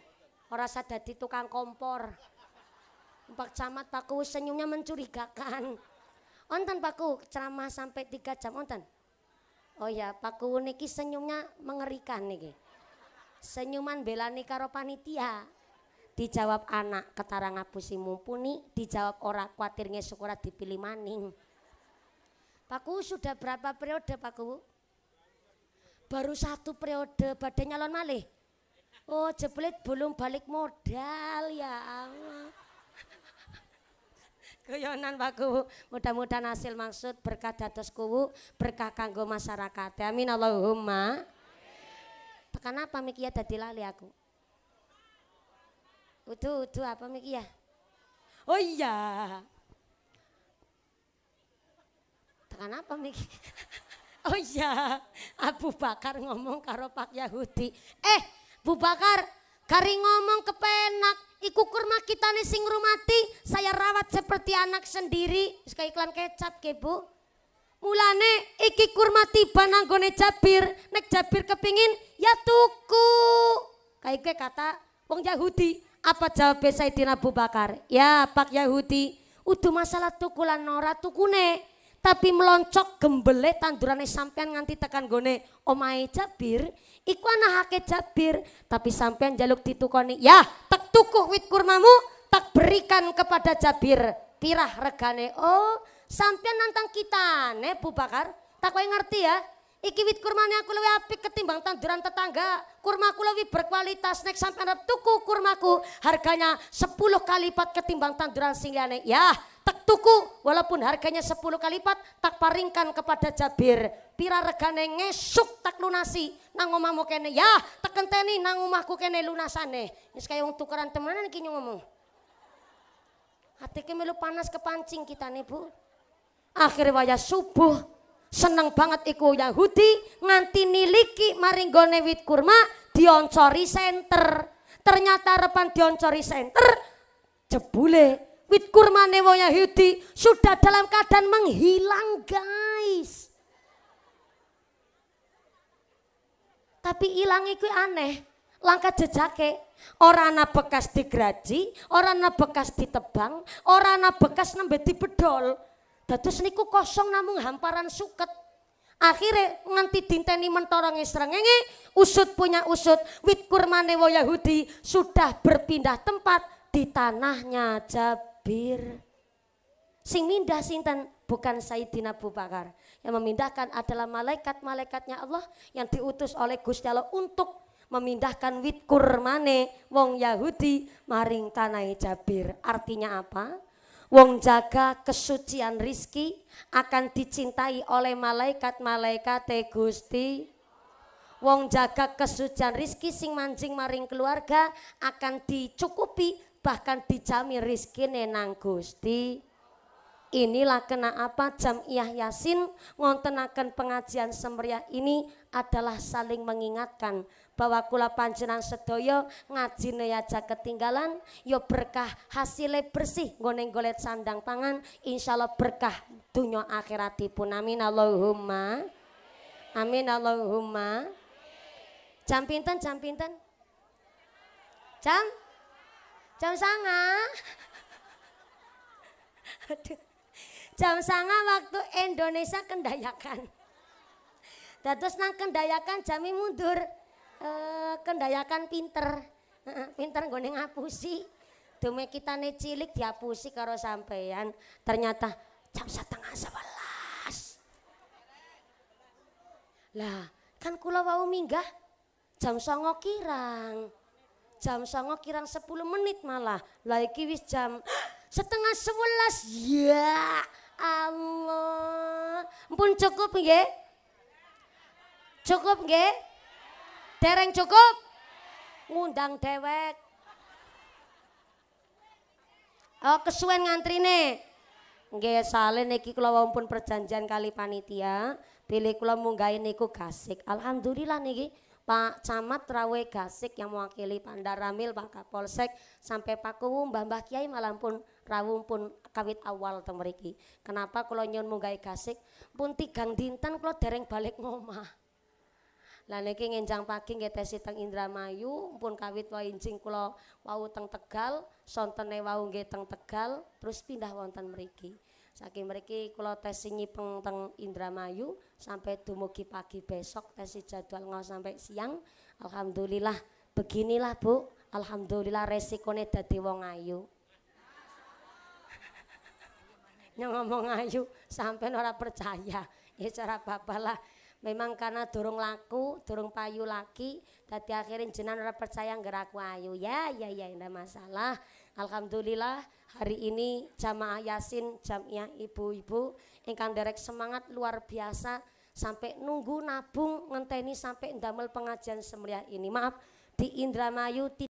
orang sadar tukang kompor. Pak Camat, Pak Kuwu senyumnya mencurigakan. Onten Pak Kuwu ceramah sampai tiga jam onten. Oh ya, Pak Kuwu niki senyumnya mengerikan niki. Senyuman belani karo panitia. Dijawab anak ketara ngapusi mumpuni, dijawab orang kuatirnya syukurat dipilih maning. Pak sudah berapa periode Pak Baru satu periode badai nyalon malih. Oh jebelit belum balik modal ya Allah. Kuyonan Pak Kuwu, mudah-mudahan hasil maksud berkah dados kuwu, berkah kanggo masyarakat. Amin Allahumma. Tekan apa mikia ya? dadi lali aku? Udu udu apa mikia? Ya? Oh iya tekan apa miki? oh iya, Abu Bakar ngomong karo Pak Yahudi. Eh, Bu Bakar, kari ngomong kepenak, iku kurma kita nih sing rumati, saya rawat seperti anak sendiri. Suka iklan kecap ke Bu. Mulane iki kurma tiba nanggone Jabir, nek Jabir kepingin ya tuku. Kayak kata wong Yahudi, apa saya Saidina Abu Bakar? Ya Pak Yahudi, udah masalah tukulan nora tukune tapi meloncok gembele tandurane sampean nganti tekan gone omae Jabir, iku hake Jabir, tapi sampean jaluk ditukoni, "Ya, tak tukuh wit kurmamu, tak berikan kepada Jabir." Pirah regane, "Oh, sampean nantang kita ne Bu Bakar." Tak kowe ngerti ya? Iki wit kurmane aku lebih apik ketimbang tanduran tetangga. Kurmaku lebih berkualitas nek sampean tuku kurmaku harganya 10 kali lipat ketimbang tanduran sing liyane. ya tak tuku walaupun harganya sepuluh kali lipat tak paringkan kepada Jabir pira regane ngesuk tak lunasi nang omahmu kene ya tak kenteni nang omahku kene lunasane wis kaya wong tukeran temenan iki ngomong hati melu panas kepancing kita nih bu akhir waya subuh seneng banget iku Yahudi nganti niliki maringgone wit kurma dioncori senter ternyata repan dioncori senter jebule wit kurma Yahudi sudah dalam keadaan menghilang guys. Tapi hilang itu aneh, langkah jejaknya, Orang anak bekas digraji, orang anak bekas ditebang, orang anak bekas nembe dibedol. Terus niku kosong namun hamparan suket. Akhirnya nganti dinteni mentorong isrengenge, usut punya usut, wit kurmanewo Yahudi sudah berpindah tempat di tanahnya Jab Bir, Sing mindah sinten bukan Sayyidina Abu Bakar. Yang memindahkan adalah malaikat-malaikatnya Allah yang diutus oleh Gusti Allah untuk memindahkan wit kurmane wong Yahudi maring tanai Jabir. Artinya apa? Wong jaga kesucian rizki akan dicintai oleh malaikat-malaikat Gusti. Wong jaga kesucian rizki sing mancing maring keluarga akan dicukupi bahkan dijamin rizki nenang Gusti inilah kena apa jam iyah yasin ngontenakan pengajian semeriah ini adalah saling mengingatkan bahwa kula panjenan sedoyo ngaji aja ketinggalan yo ya berkah hasilnya bersih ngoneng golet sandang pangan insyaallah berkah dunia akhiratipun amin Allahumma amin Allahumma jam pinten jam pinten jam Jam sanga. Jam sanga waktu Indonesia kendayakan. terus nang kendayakan jami mundur. E, kendayakan pinter. pinter gue ngapusi. Dume nih cilik diapusi karo sampeyan. Ternyata jam setengah sebelas. Lah, kan kula wau minggah jam songo kirang jam songo kirang 10 menit malah. lagi wis jam setengah sebelas. Ya Allah. Pun cukup ya Cukup nggih? Dereng cukup? Ngundang dewek. Oh kesuwen nih Nggih salin niki kalau pun perjanjian kali panitia. Pilih kula munggahin niku kasik. Alhamdulillah niki Pak Camat Rawe Gasik yang mewakili Pak Daramil, Pak Kapolsek, sampai Pak Kuwu, Mbah Mbah Kiai malam pun rawum pun kawit awal temeriki. Kenapa kalau nyun munggai gasik pun tigang dintan kalau dereng balik ngomah. Lah niki ngenjang pagi nggih tesi teng Indramayu, pun kawit wae injing kula wau teng Tegal, sontene wau nggih teng Tegal, terus pindah wonten mriki saking mereka kalau tes nyipeng Indra Indramayu sampai dumugi pagi besok tes jadwal ngau sampai siang alhamdulillah beginilah Bu alhamdulillah resiko dadi wong ayu yang ngomong ayu sampai ora percaya ya cara apa lah memang karena durung laku, durung payu laki, tadi akhirnya jenan ora percaya nggak ayu. Ya, ya, ya, tidak masalah. Alhamdulillah hari ini jamaah yasin jamnya ibu-ibu ingkang derek semangat luar biasa sampai nunggu nabung ngenteni sampai damel pengajian semulia ini maaf di Indramayu